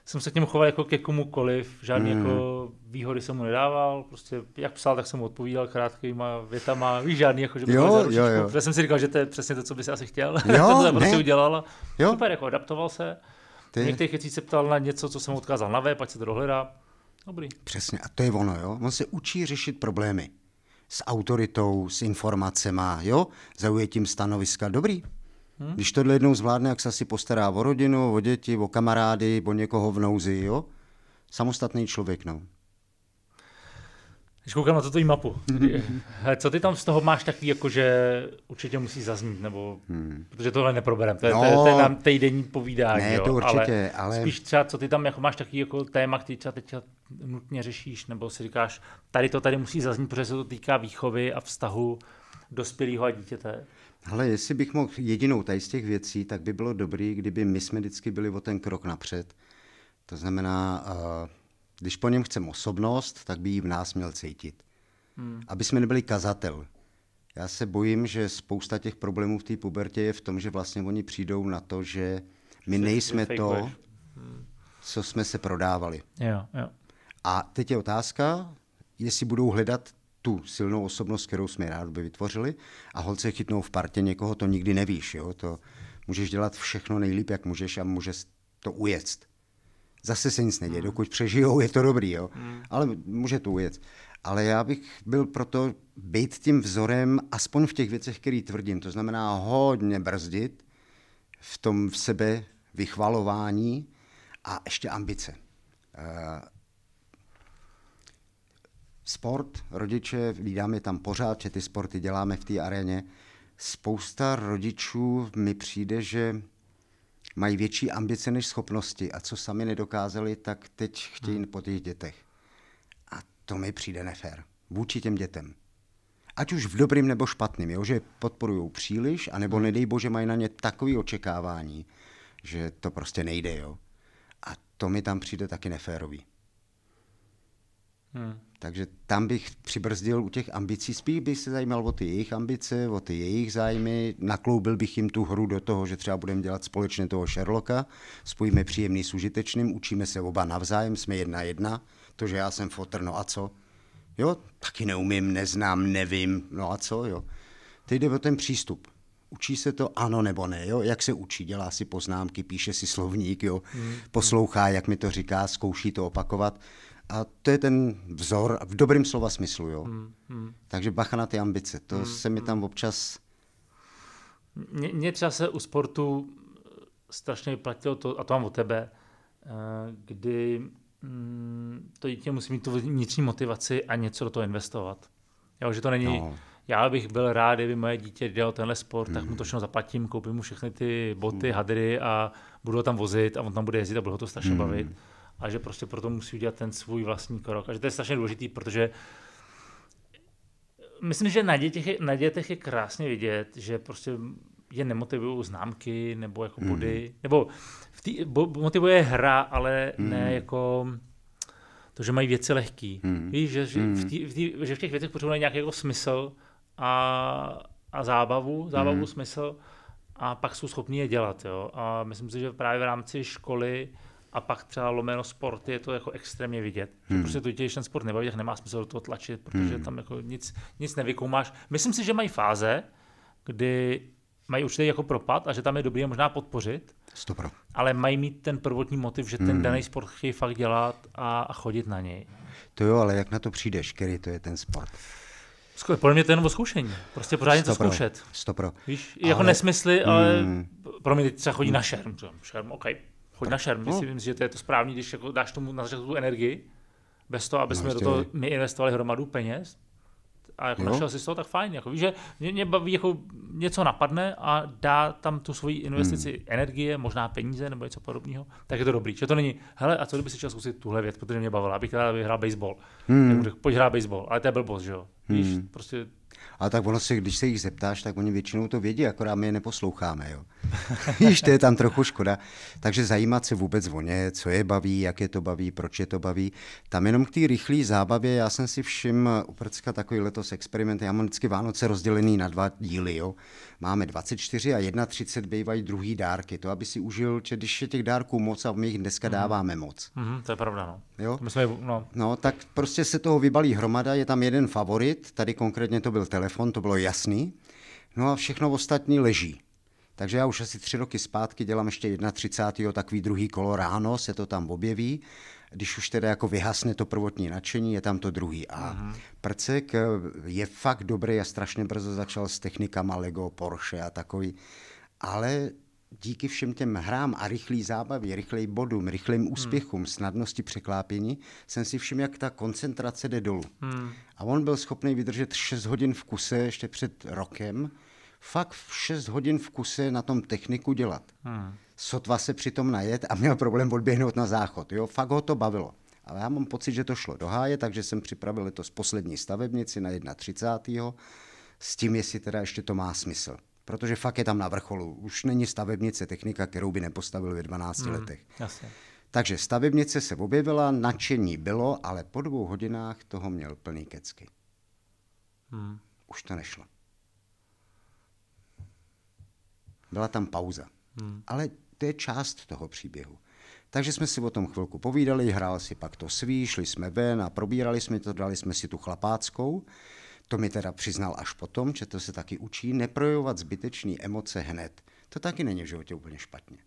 jsem se k němu choval jako ke komukoliv, žádný mm. jako výhody jsem mu nedával, prostě jak psal, tak jsem mu odpovídal krátkýma větama, víš, žádný jako, že by jo, jo, jo. Protože jsem si říkal, že to je přesně to, co by si asi chtěl, jo, to prostě ne. prostě udělal jo. super, jako adaptoval se. Ty. V některých věcí se ptal na něco, co jsem odkázal na web, ať se to dohledá. Dobrý. Přesně, a to je ono, jo. On se učí řešit problémy s autoritou, s informacemi, jo, zaujetím stanoviska. Dobrý, Hmm? Když tohle jednou zvládne, jak se asi postará o rodinu, o děti, o kamarády, o někoho v nouzi, jo? Samostatný člověk, no. Když koukám na tuto mapu, co ty tam z toho máš takový, jako že určitě musí zaznít, nebo hmm. protože tohle neproberem, to je, no, to, je, to je no. nám týdenní povídání, ne, jo, to určitě, ale, ale, spíš třeba, co ty tam jako máš takový jako téma, který třeba teď nutně řešíš, nebo si říkáš, tady to tady musí zaznít, protože se to týká výchovy a vztahu dospělého a dítěte. Ale jestli bych mohl jedinou tady z těch věcí, tak by bylo dobrý, kdyby my jsme vždycky byli o ten krok napřed. To znamená, eh, když po něm chceme osobnost, tak by ji v nás měl cítit. Hmm. Aby jsme nebyli kazatel. Já se bojím, že spousta těch problémů v té pubertě je v tom, že vlastně oni přijdou na to, že my nejsme to, co jsme se prodávali. Jo, jo. A teď je otázka, jestli budou hledat tu silnou osobnost, kterou jsme by vytvořili a holce chytnou v partě někoho, to nikdy nevíš. Jo? To můžeš dělat všechno nejlíp, jak můžeš a můžeš to ujet. Zase se nic neděje, hmm. dokud přežijou, je to dobrý, jo? Hmm. ale může to ujet. Ale já bych byl proto být tím vzorem, aspoň v těch věcech, které tvrdím, to znamená hodně brzdit v tom v sebe vychvalování a ještě ambice. Uh, sport, rodiče, vídáme tam pořád, že ty sporty děláme v té aréně. Spousta rodičů mi přijde, že mají větší ambice než schopnosti a co sami nedokázali, tak teď chtějí hmm. po těch dětech. A to mi přijde nefér vůči těm dětem. Ať už v dobrým nebo špatným, jo? že podporují příliš, anebo hmm. nedej bože mají na ně takové očekávání, že to prostě nejde. Jo? A to mi tam přijde taky neférový. Hmm. Takže tam bych přibrzdil u těch ambicí, spíš bych se zajímal o ty jejich ambice, o ty jejich zájmy, nakloubil bych jim tu hru do toho, že třeba budeme dělat společně toho Sherlocka, spojíme příjemný s užitečným, učíme se oba navzájem, jsme jedna jedna, to, že já jsem fotr, no a co? Jo, taky neumím, neznám, nevím, no a co, jo. Teď jde o ten přístup. Učí se to ano nebo ne, jo? Jak se učí, dělá si poznámky, píše si slovník, jo? Hmm. Poslouchá, jak mi to říká, zkouší to opakovat. A to je ten vzor v dobrým slova smyslu, jo. Hmm, hmm. Takže bacha na ty ambice, to hmm, se mi hmm. tam občas... Mně třeba se u sportu eh, strašně vyplatilo to, a to mám o tebe, eh, kdy mm, to dítě musí mít tu vnitřní motivaci a něco do toho investovat. Jo, že to není, no. já bych byl rád, kdyby moje dítě dělalo tenhle sport, mm. tak mu to hmm. všechno zaplatím, koupím mu všechny ty boty, hmm. hadry a budu ho tam vozit a on tam bude jezdit a bude ho to strašně mm. bavit a že prostě proto musí udělat ten svůj vlastní krok. A že to je strašně důležitý, protože myslím, že na dětech, je, na dětech je krásně vidět, že prostě je nemotivují známky nebo jako mhm. body, mm. nebo v tý, bo, motivuje hra, ale mm. ne jako to, že mají věci lehký. Mm. Víš, že, že, mm. v mhm. tý, v tý, že v těch věcech potřebuje nějaký jako smysl a, a zábavu, zábavu, mm. smysl a pak jsou schopni je dělat. Jo? A myslím si, že právě v rámci školy a pak třeba lomeno sport je to jako extrémně vidět. Hmm. prostě to tě, když ten sport nebaví, tak nemá smysl do toho tlačit, protože hmm. tam jako nic, nic nevykoumáš. Myslím si, že mají fáze, kdy mají určitě jako propad a že tam je dobrý je možná podpořit. Stopro. Ale mají mít ten prvotní motiv, že ten hmm. daný sport chtějí fakt dělat a, a chodit na něj. To jo, ale jak na to přijdeš, který to je ten sport? Pro podle mě to je jenom o zkoušení. Prostě pořád něco zkoušet. Stopro. Víš, jako ale... nesmysly, ale hmm. pro mě teď třeba chodí mm. na šerm. Šerm, OK, Choď tak, na šerm, no. myslím, že to je to správný, když jako dáš tomu na tu energii, bez toho, aby no, jsme do toho my investovali hromadu peněz. A jako našel si z toho, tak fajn. Jako, víš, že mě, mě baví, jako něco napadne a dá tam tu svoji investici hmm. energie, možná peníze nebo něco podobného, tak je to dobrý. Že to není, hele, a co kdyby si chtěl zkusit tuhle věc, protože mě bavila, abych teda hrál baseball. Hmm. Tak pojď hrát baseball, ale to je blbost, že jo. Víš, hmm. prostě a tak ono se, když se jich zeptáš, tak oni většinou to vědí, akorát my je neposloucháme. Jo. Víš, to je tam trochu škoda. Takže zajímat se vůbec o ně, co je baví, jak je to baví, proč je to baví. Tam jenom k té rychlé zábavě, já jsem si všiml u Prcka takový letos experiment, já mám vždycky Vánoce rozdělený na dva díly. Jo. Máme 24 a 31 bývají druhý dárky. To, aby si užil, že když je těch dárků moc a my jich dneska mhm. dáváme moc. Mm-hmm, to je pravda, no. Jo? Jsme, no. no, tak prostě se toho vybalí hromada, je tam jeden favorit, tady konkrétně to byl telefon, to bylo jasný, no a všechno ostatní leží. Takže já už asi tři roky zpátky dělám ještě 31. takový druhý kolo ráno, se to tam objeví. Když už teda jako vyhasne to prvotní nadšení, je tam to druhý. A Aha. Mhm. Prcek eh, je fakt dobrý a strašně brzo začal s technikama Lego, Porsche a takový. Ale díky všem těm hrám a rychlý zábavě, rychlej bodům, rychlým hmm. úspěchům, hmm. snadnosti překlápění, jsem si všiml, jak ta koncentrace jde dolů. Hmm. A on byl schopný vydržet 6 hodin v kuse ještě před rokem, fakt 6 hodin v kuse na tom techniku dělat. Hmm. Sotva se přitom najet a měl problém odběhnout na záchod. Jo, fakt ho to bavilo. Ale já mám pocit, že to šlo do háje, takže jsem připravil letos poslední stavebnici na 31. s tím, jestli teda ještě to má smysl. Protože fakt je tam na vrcholu. Už není stavebnice technika, kterou by nepostavil ve 12 hmm, letech. Jasně. Takže stavebnice se objevila, nadšení bylo, ale po dvou hodinách toho měl plný kecky. Hmm. Už to nešlo. Byla tam pauza. Hmm. Ale to je část toho příběhu. Takže jsme si o tom chvilku povídali, hrál si pak to svý, šli jsme ven a probírali jsme to, dali jsme si tu chlapáckou. To mi teda přiznal až potom, že to se taky učí neprojevovat zbytečné emoce hned. To taky není v životě úplně špatně.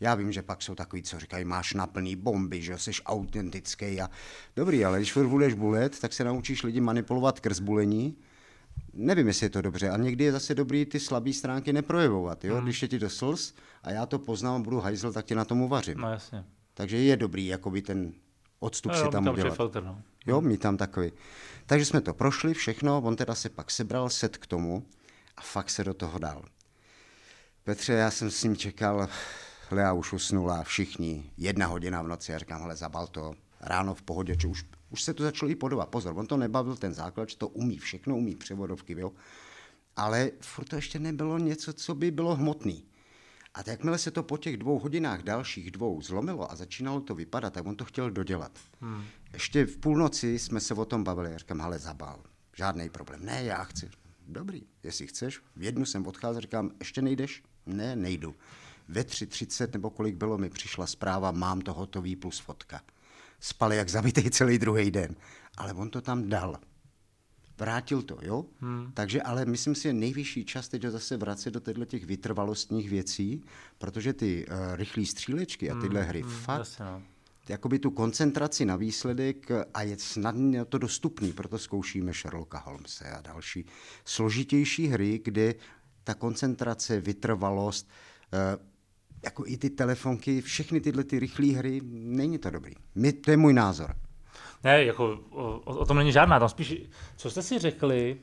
Já vím, že pak jsou takový, co říkají, máš naplný bomby, že jsi autentický a dobrý, ale když budeš bulet, tak se naučíš lidi manipulovat krz bulení. Nevím, jestli je to dobře, a někdy je zase dobrý ty slabé stránky neprojevovat. Jo? Hmm. Když je ti do slz a já to poznám a budu hajzl, tak tě na tom uvařím. No jasně. Takže je dobrý jakoby ten odstup no si tam, udělat. Filtr, no. Jo, mhm. mít tam takový. Takže jsme to prošli všechno, on teda se pak sebral set k tomu a fakt se do toho dal. Petře, já jsem s ním čekal, Lea už usnula, všichni, jedna hodina v noci, já říkám, hele, zabal to, ráno v pohodě, či už, už se to začalo i podobat. Pozor, on to nebavil, ten základ, že to umí všechno, umí převodovky, jo. Ale furt to ještě nebylo něco, co by bylo hmotný. A jakmile se to po těch dvou hodinách dalších dvou zlomilo a začínalo to vypadat, tak on to chtěl dodělat. Hmm. Ještě v půlnoci jsme se o tom bavili, já říkám, hele, zabal, žádný problém. Ne, já chci. Dobrý, jestli chceš. V jednu jsem odcházel, říkám, ještě nejdeš? Ne, nejdu. Ve 3.30 nebo kolik bylo, mi přišla zpráva, mám to hotový plus fotka. Spali jak zabitej celý druhý den. Ale on to tam dal vrátil to, jo? Hmm. Takže ale myslím si, že nejvyšší čas teď zase vracet do těchto těch vytrvalostních věcí, protože ty uh, rychlé střílečky a tyhle hmm, hry hmm. fakt... Jasně, no jakoby tu koncentraci na výsledek eh, a je snadně to dostupný, proto zkoušíme Sherlocka Holmesa a další složitější hry, kde ta koncentrace, vytrvalost, eh, jako i ty telefonky, všechny tyhle ty rychlé hry, není to dobrý. My, to je můj názor. Ne, jako o, o tom není žádná, tam spíš, co jste si řekli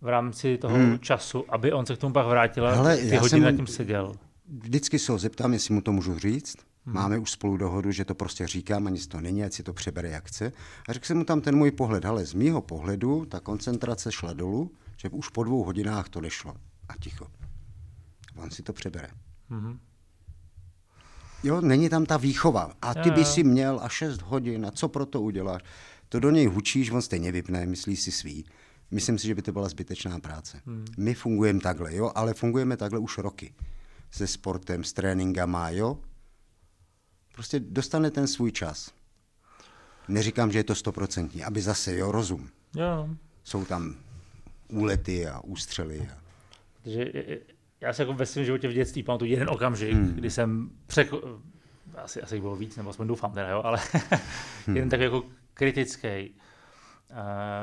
v rámci toho hmm. času, aby on se k tomu pak vrátil a Hele, ty hodiny jsem, nad tím seděl? Vždycky se ho zeptám, jestli mu to můžu říct. Hmm. Máme už spolu dohodu, že to prostě říkám, ani to není, ať si to přebere jak chce. A řekl jsem mu tam ten můj pohled, ale z mýho pohledu ta koncentrace šla dolů, že už po dvou hodinách to nešlo. A ticho. On si to přebere. Hmm jo, není tam ta výchova. A ty by si měl a 6 hodin, a co pro to uděláš? To do něj hučíš, on stejně vypne, myslí si svý. Myslím si, že by to byla zbytečná práce. Hmm. My fungujeme takhle, jo, ale fungujeme takhle už roky. Se sportem, s tréninkama, jo. Prostě dostane ten svůj čas. Neříkám, že je to stoprocentní, aby zase, jo, rozum. Jo. Jsou tam úlety a ústřely. A... Že, já se jako ve svém životě v dětství pamatuju jeden okamžik, hmm. kdy jsem překo... Asi, asi bylo víc, nebo aspoň doufám teda, jo, ale hmm. jeden tak jako kritický. Uh,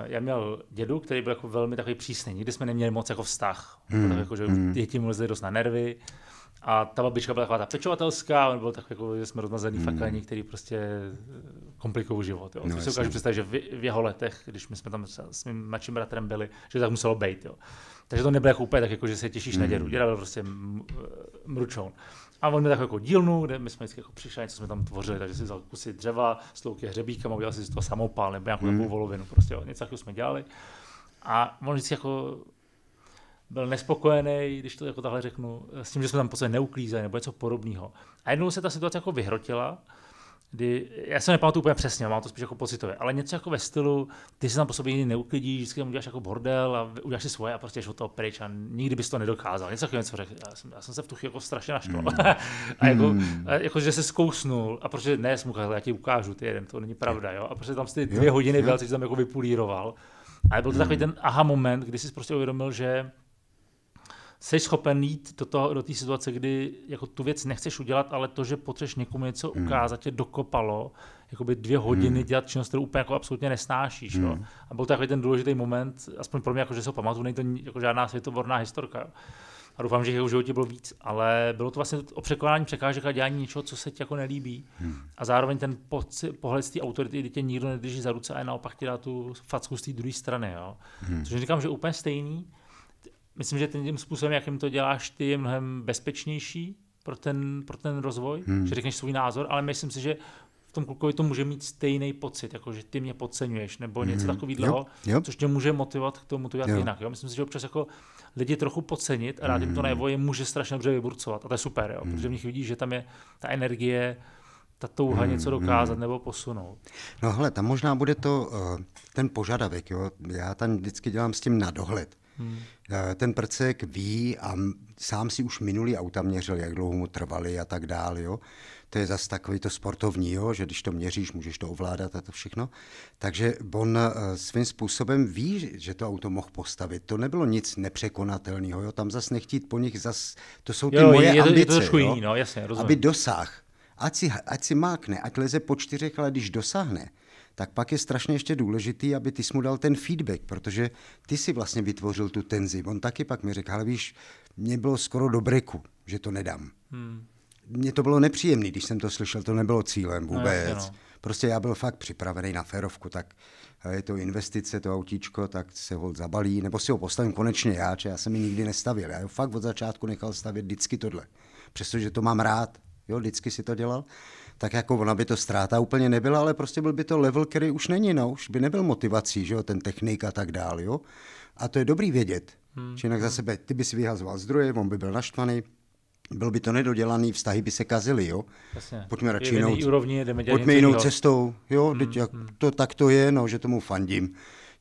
já měl dědu, který byl jako velmi takový přísný, nikdy jsme neměli moc jako vztah, hmm. tak jako, že hmm. děti mu dost na nervy. A ta babička byla taková ta pečovatelská, on byl takový, jako, že jsme rozmazený hmm. fakání, který prostě eh, komplikují život. Jo. No, si ukážu představit, že v, v jeho letech, když my jsme tam s mým mladším bratrem byli, že tak muselo být. Jo. Takže to nebylo jako úplně tak, jako, že se těšíš mm. na děru. Hmm. Děra byl prostě mručoun. A on měl takovou jako dílnu, kde my jsme vždycky jako přišli, něco jsme tam tvořili, takže si vzal kusy dřeva, slouky hřebíkama, udělal si z toho samopál nebo nějakou mm. volovinu, prostě jo, něco jako jsme dělali. A on vždycky jako byl nespokojený, když to jako takhle řeknu, s tím, že jsme tam podstatě neuklízeli nebo něco podobného. A jednou se ta situace jako vyhrotila kdy, já se nepamatuju úplně přesně, mám to spíš jako pocitově, ale něco jako ve stylu, ty se tam po sobě nikdy neuklidíš, vždycky tam uděláš jako bordel a uděláš si svoje a prostě ješ od toho pryč a nikdy bys to nedokázal. Něco takového něco řekl. Já jsem, já jsem se v tu chvíli jako strašně naštval. Mm. a jako, mm. a jako, že se zkousnul a prostě ne, smuka, já ti ukážu, ty jeden, to není pravda, jo. A prostě tam ty dvě jo, hodiny jo. byl, jsi tam jako vypulíroval. A byl to mm. takový ten aha moment, kdy jsi prostě uvědomil, že jsi schopen jít do, té do situace, kdy jako tu věc nechceš udělat, ale to, že potřeš někomu něco hmm. ukázat, hmm. tě dokopalo, jakoby dvě hodiny hmm. dělat činnost, kterou úplně jako absolutně nesnášíš. Hmm. Jo. A byl to jako ten důležitý moment, aspoň pro mě, jako, že se ho pamatuju, není to jako žádná světovorná historka. A doufám, že jeho životě bylo víc, ale bylo to vlastně o překonání překážek a dělání něčeho, co se ti jako nelíbí. Hmm. A zároveň ten poci, pohled z té autority, kdy tě nikdo nedrží za ruce a naopak ti dá tu facku z té druhé strany. Jo. Hmm. Což říkám, že úplně stejný, myslím, že tím způsobem, jakým to děláš ty, je mnohem bezpečnější pro ten, pro ten rozvoj, hmm. že řekneš svůj názor, ale myslím si, že v tom klukovi to může mít stejný pocit, jako že ty mě podceňuješ, nebo něco hmm takového, což tě může motivovat k tomu to dělat jo. jinak. Jo? Myslím si, že občas jako lidi trochu podcenit a rád jim to hmm. najevo je může strašně dobře vyburcovat. A to je super, jo? protože v hmm. nich vidíš, že tam je ta energie, ta touha hmm, něco hmm. dokázat hmm. nebo posunout. No hele, tam možná bude to eh, ten požadavek. Jo? Já tam vždycky dělám s tím na dohled. Hmm. Eh, ten prcek ví a sám si už minulý auta měřil, jak dlouho mu trvali a tak dále. Jo. To je zase takový to sportovní, jo, že když to měříš, můžeš to ovládat a to všechno. Takže on eh, svým způsobem ví, že to auto mohl postavit. To nebylo nic nepřekonatelného. Jo. Tam zas nechtít po nich, zas, to jsou ty jo, moje je to, ambice. Je to trošku jo, jiný, no, jasně, rozumím. Aby dosáh. Ať si, ať si mákne, ať leze po čtyřech, ale když dosáhne, tak pak je strašně ještě důležitý, aby ty jsi mu dal ten feedback, protože ty si vlastně vytvořil tu tenzi. On taky pak mi řekl, ale víš, mě bylo skoro do breku, že to nedám. Hmm. Mně to bylo nepříjemné, když jsem to slyšel, to nebylo cílem no, vůbec. No, no. Prostě já byl fakt připravený na ferovku, tak eh, je to investice, to autíčko, tak se ho zabalí, nebo si ho postavím konečně já, že já jsem ji nikdy nestavil. Já ho fakt od začátku nechal stavět vždycky tohle, přestože to mám rád, jo, vždycky si to dělal tak jako ona by to ztráta úplně nebyla, ale prostě byl by to level, který už není, no, už by nebyl motivací, že jo, ten technik a tak dál, jo. A to je dobrý vědět, hmm. že jinak za sebe ty bys vyhazoval zdroje, on by byl naštvaný, byl by to nedodělaný, vztahy by se kazily, jo. Jasně. Pojďme radši jinou, úrovni, pojďme jinou cestou, jo, hmm. teď jak hmm. to tak to je, no, že tomu fandím.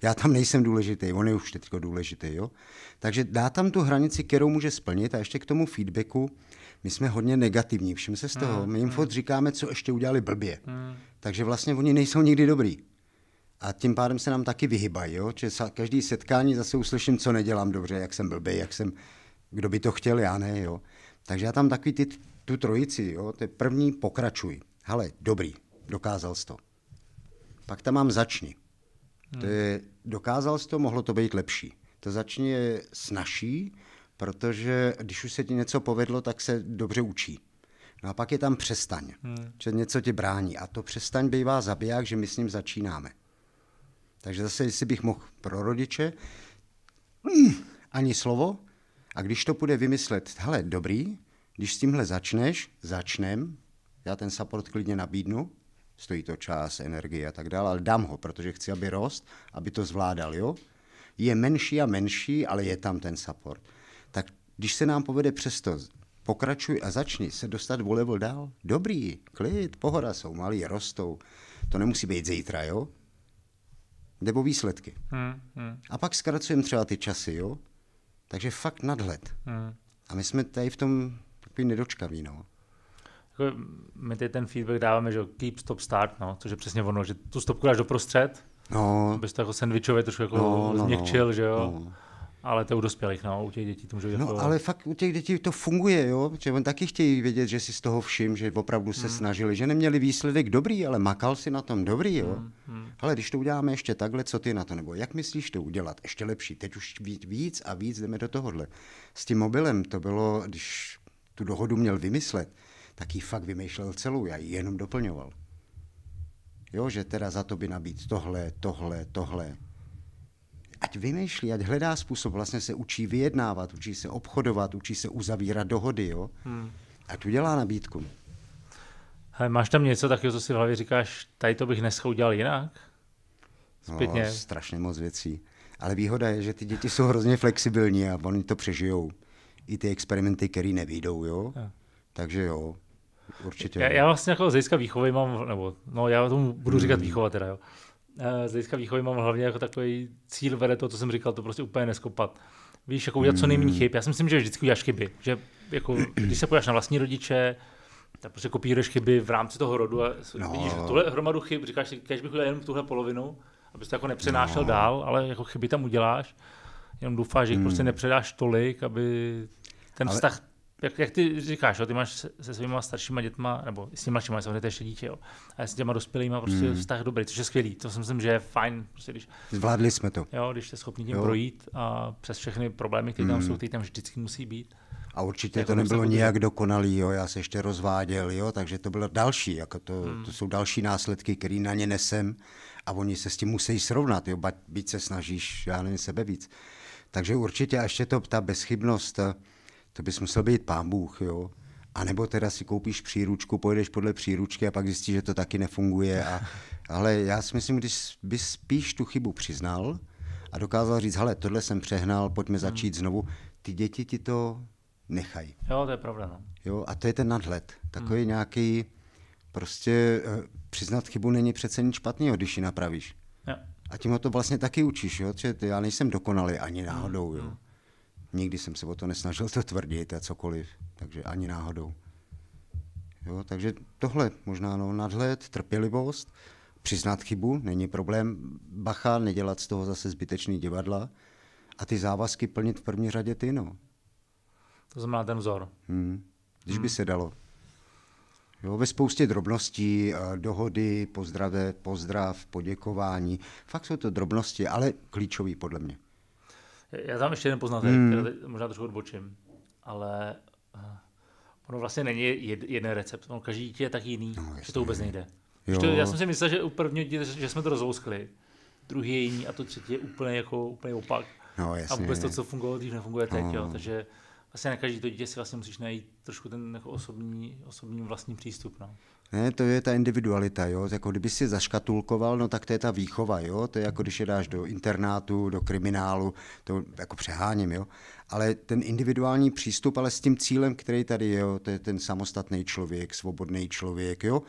Já tam nejsem důležitý, on je už teď důležitý, jo. Takže dá tam tu hranici, kterou může splnit a ještě k tomu feedbacku, my jsme hodně negativní, všim se z toho. Hmm, my jim hmm. furt říkáme, co ještě udělali blbě. Hmm. Takže vlastně oni nejsou nikdy dobrý. A tím pádem se nám taky vyhybají, jo? Že každý setkání zase uslyším, co nedělám dobře, jak jsem blbý, jak jsem, kdo by to chtěl, já ne, jo. Takže já tam takový ty, tu trojici, jo, ty první pokračuj. Hele, dobrý, dokázal jsi to. Pak tam mám začni. Hmm. To je, dokázal jsi to, mohlo to být lepší. To začni je snažší, protože když už se ti něco povedlo, tak se dobře učí. No a pak je tam přestaň, hmm. že něco ti brání. A to přestaň bývá zabiják, že my s ním začínáme. Takže zase, jestli bych mohl pro rodiče, hm, ani slovo, a když to půjde vymyslet, hele, dobrý, když s tímhle začneš, začnem, já ten support klidně nabídnu, stojí to čas, energie a tak dále, ale dám ho, protože chci, aby rost, aby to zvládal, jo? Je menší a menší, ale je tam ten support tak když se nám povede přesto pokračuj a začni se dostat o level dál, dobrý, klid, pohoda jsou malí, rostou, to nemusí být zítra, jo? Nebo výsledky. Hmm, hmm. A pak zkracujeme třeba ty časy, jo? Takže fakt nadhled. Hmm. A my jsme tady v tom takový nedočkavý, no. Jako my tady ten feedback dáváme, že keep, stop, start, no, což je přesně ono, že tu stopku dáš doprostřed, no. abys to jako sandwichově trošku jako no, no, no. změkčil, no, že jo. No. Ale to u dospělých, no, u těch dětí to může No, jako- ale fakt u těch dětí to funguje, jo, že oni taky chtějí vědět, že si z toho všim, že opravdu se hmm. snažili, že neměli výsledek dobrý, ale makal si na tom dobrý, jo. Hmm. hmm. Ale když to uděláme ještě takhle, co ty na to, nebo jak myslíš to udělat, ještě lepší, teď už víc a víc jdeme do tohohle. S tím mobilem to bylo, když tu dohodu měl vymyslet, tak ji fakt vymýšlel celou, já ji jenom doplňoval. Jo, že teda za to by nabít tohle, tohle, tohle ať vymýšlí, ať hledá způsob, vlastně se učí vyjednávat, učí se obchodovat, učí se uzavírat dohody, jo? Hmm. Ať udělá nabídku. Hele, máš tam něco takového, co si v hlavě říkáš, tady to bych dneska udělal jinak? Zpětně. No, strašně moc věcí. Ale výhoda je, že ty děti jsou hrozně flexibilní a oni to přežijou. I ty experimenty, které nevídou, jo? Ja. Takže jo, určitě. Já, já vlastně jako z výchovy mám, nebo no já tomu budu říkat hmm. výchova teda, jo Eh, z hlediska výchovy mám hlavně jako takový cíl vede to, co jsem říkal, to prostě úplně neskopat. Víš, jako udělat co hmm. nejméně chyb. Já si myslím, že vždycky uděláš chyby. Že jako, když se podíváš na vlastní rodiče, tak prostě kopíruješ chyby v rámci toho rodu a no. vidíš tuhle hromadu chyb, říkáš si, když bych udělal jenom tuhle polovinu, abys to jako nepřenášel no. dál, ale jako chyby tam uděláš. Jenom doufáš, že jich prostě hmm. prostě nepředáš tolik, aby ten ale... vztah jak, jak ty říkáš, jo, ty máš se, se svýma staršíma dětma, nebo s těma mladšíma, samozřejmě to ještě dítě, jo, a s těma dospělými prostě mm. vztah dobrý, což je skvělý, to si myslím, že je fajn. Prostě, když, Zvládli jsme to. Jo, když jste schopni tím jo. projít a přes všechny problémy, které mm. tam jsou, mhm. ty tam vždycky musí být. A určitě jako to nebylo zachodu. nijak dokonalý, jo, já se ještě rozváděl, jo, takže to bylo další, jako to, mm. to jsou další následky, které na ně nesem a oni se s tím musí srovnat, jo, bať, být se snažíš, já nevím, sebe víc. Takže určitě a ještě to, ta bezchybnost, to bys musel být pán Bůh, jo. A nebo teda si koupíš příručku, pojedeš podle příručky a pak zjistíš, že to taky nefunguje. A, ale já si myslím, když bys spíš tu chybu přiznal a dokázal říct, hele, tohle jsem přehnal, pojďme hmm. začít hmm. znovu, ty děti ti to nechají. Jo, to je problém. No. Jo, a to je ten nadhled. Takový hmm. nějaký, prostě eh, přiznat chybu není přece nic špatného, když ji napravíš. Jo. A tím ho to vlastně taky učíš, jo? Že já nejsem dokonalý ani náhodou. Hmm, jo? Hmm. Nikdy jsem se o to nesnažil to tvrdit a cokoliv, takže ani náhodou. Jo, takže tohle, možná no, nadhled, trpělivost, přiznat chybu, není problém, bacha, nedělat z toho zase zbytečný divadla a ty závazky plnit v první řadě ty, no. To znamená ten vzor. Hmm. Když hmm. by se dalo. Jo, ve spoustě drobností, eh, dohody, pozdrave, pozdrav, poděkování. Fakt jsou to drobnosti, ale klíčový podle mě. Já tam ještě jeden poznatek, hmm. který možná trošku odbočím, ale eh, ono vlastně není jed, jeden recept, ono každý dítě je tak jiný, no, že to vůbec nejde. To, já jsem si myslel, že u prvního dítě, že jsme to rozlouskli, druhý je jiný a to třetí je úplně, jako, úplně opak. No, jasně. A vůbec to, co fungovalo dřív, nefunguje teď. No. Jo. Takže vlastně na každý to dítě si vlastně musíš najít trošku ten jako osobní, osobní vlastní přístup. No. Ne, to je ta individualita, jo. Jako kdyby si zaškatulkoval, no tak to je ta výchova, jo. To je jako když je dáš do internátu, do kriminálu, to jako přeháním, jo. Ale ten individuální přístup, ale s tím cílem, který tady je, jo, to je ten samostatný člověk, svobodný člověk, jo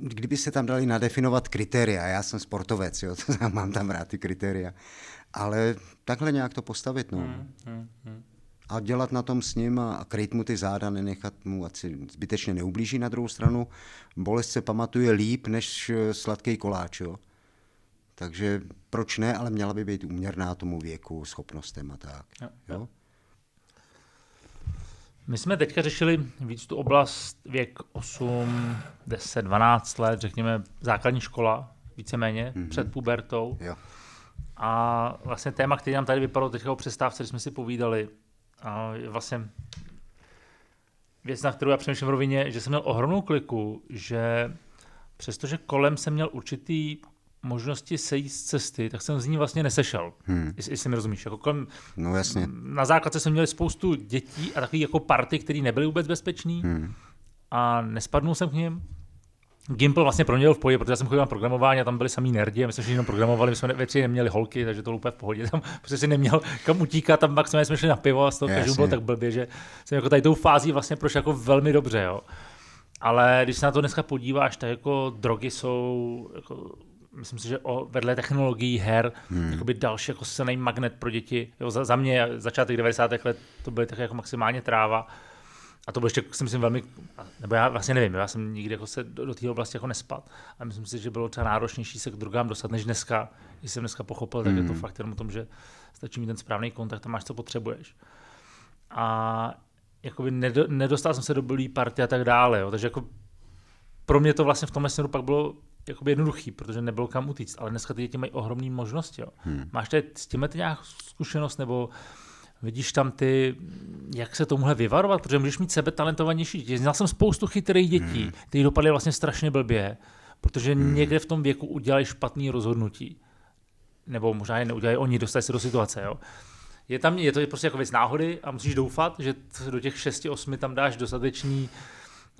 kdyby se tam dali nadefinovat kritéria, já jsem sportovec, jo, mám tam rád ty kritéria, ale takhle nějak to postavit. No. Hmm, hmm, hmm a dělat na tom s ním a kryt mu ty záda, nenechat mu, ať si zbytečně neublíží na druhou stranu. Bolest se pamatuje líp než eh, sladký koláč, jo? Takže proč ne, ale měla by být uměrná tomu věku, schopnostem a tak. Jo, jo? My jsme teďka řešili víc tu oblast věk 8, 10, 12 let, řekněme základní škola, víceméně mm-hmm. před pubertou. Jo. A vlastně téma, který nám tady vypadlo teďka o přestávce, když jsme si povídali, a vlastně věc, na kterou já přemýšlím v rovině, že jsem měl ohromnou kliku, že přestože kolem jsem měl určitý možnosti sejít z cesty, tak jsem z ní vlastně nesešel, hmm. jestli, jestli mi rozumíš. Jako kolem, no jasně. Na základce jsme měli spoustu dětí a takových jako party, které nebyly vůbec bezpečný hmm. a nespadnul jsem k ním. Gimple vlastně proměnil v pohodě, protože já jsem chodil na programování a tam byli sami nerdi a my jsme si jenom programovali, my jsme ve neměli holky, takže to úplně v pohodě. Tam prostě si neměl kam utíkat, tam maximálně jsme šli na pivo a z toho každý bylo tak blbě, že jsem jako tady tou fází vlastně prošel jako velmi dobře, jo. Ale když se na to dneska podíváš, tak jako drogy jsou jako myslím si, že o, vedle technologií her, hmm. by další jako silný magnet pro děti. Jo, za, za mě začátek 90. let to byly tak jako maximálně tráva a to bylo ještě, si myslím, velmi, nebo já vlastně nevím, já jsem nikdy jako se do, do té oblasti jako nespat. a myslím si, že bylo třeba náročnější se k drogám dostat než dneska. Když jsem dneska pochopil, tak mm. je to hmm. fakt jenom o tom, že stačí mít ten správný kontakt a máš, co potřebuješ. A jakoby nedo, nedostal jsem se do blbý party a tak dále, jo. takže jako pro mě to vlastně v tomhle směru pak bylo jakoby jednoduchý, protože nebylo kam utíct, ale dneska ty děti mají ohromné možnosti. Jo. Hmm. Máš tady s tím nějak zkušenost nebo Vidíš tam ty, jak se tomuhle vyvarovat, protože můžeš mít sebe talentovanější děti. Znal jsem spoustu chytrých dětí, hmm. které dopadly vlastně strašně blbě, protože hmm. někde v tom věku udělali špatný rozhodnutí. Nebo možná je neudělali oni, dostali se do situace. Jo. Je, tam, je to prostě jako věc náhody a musíš doufat, že do těch 6-8 tam dáš dostatečný uh,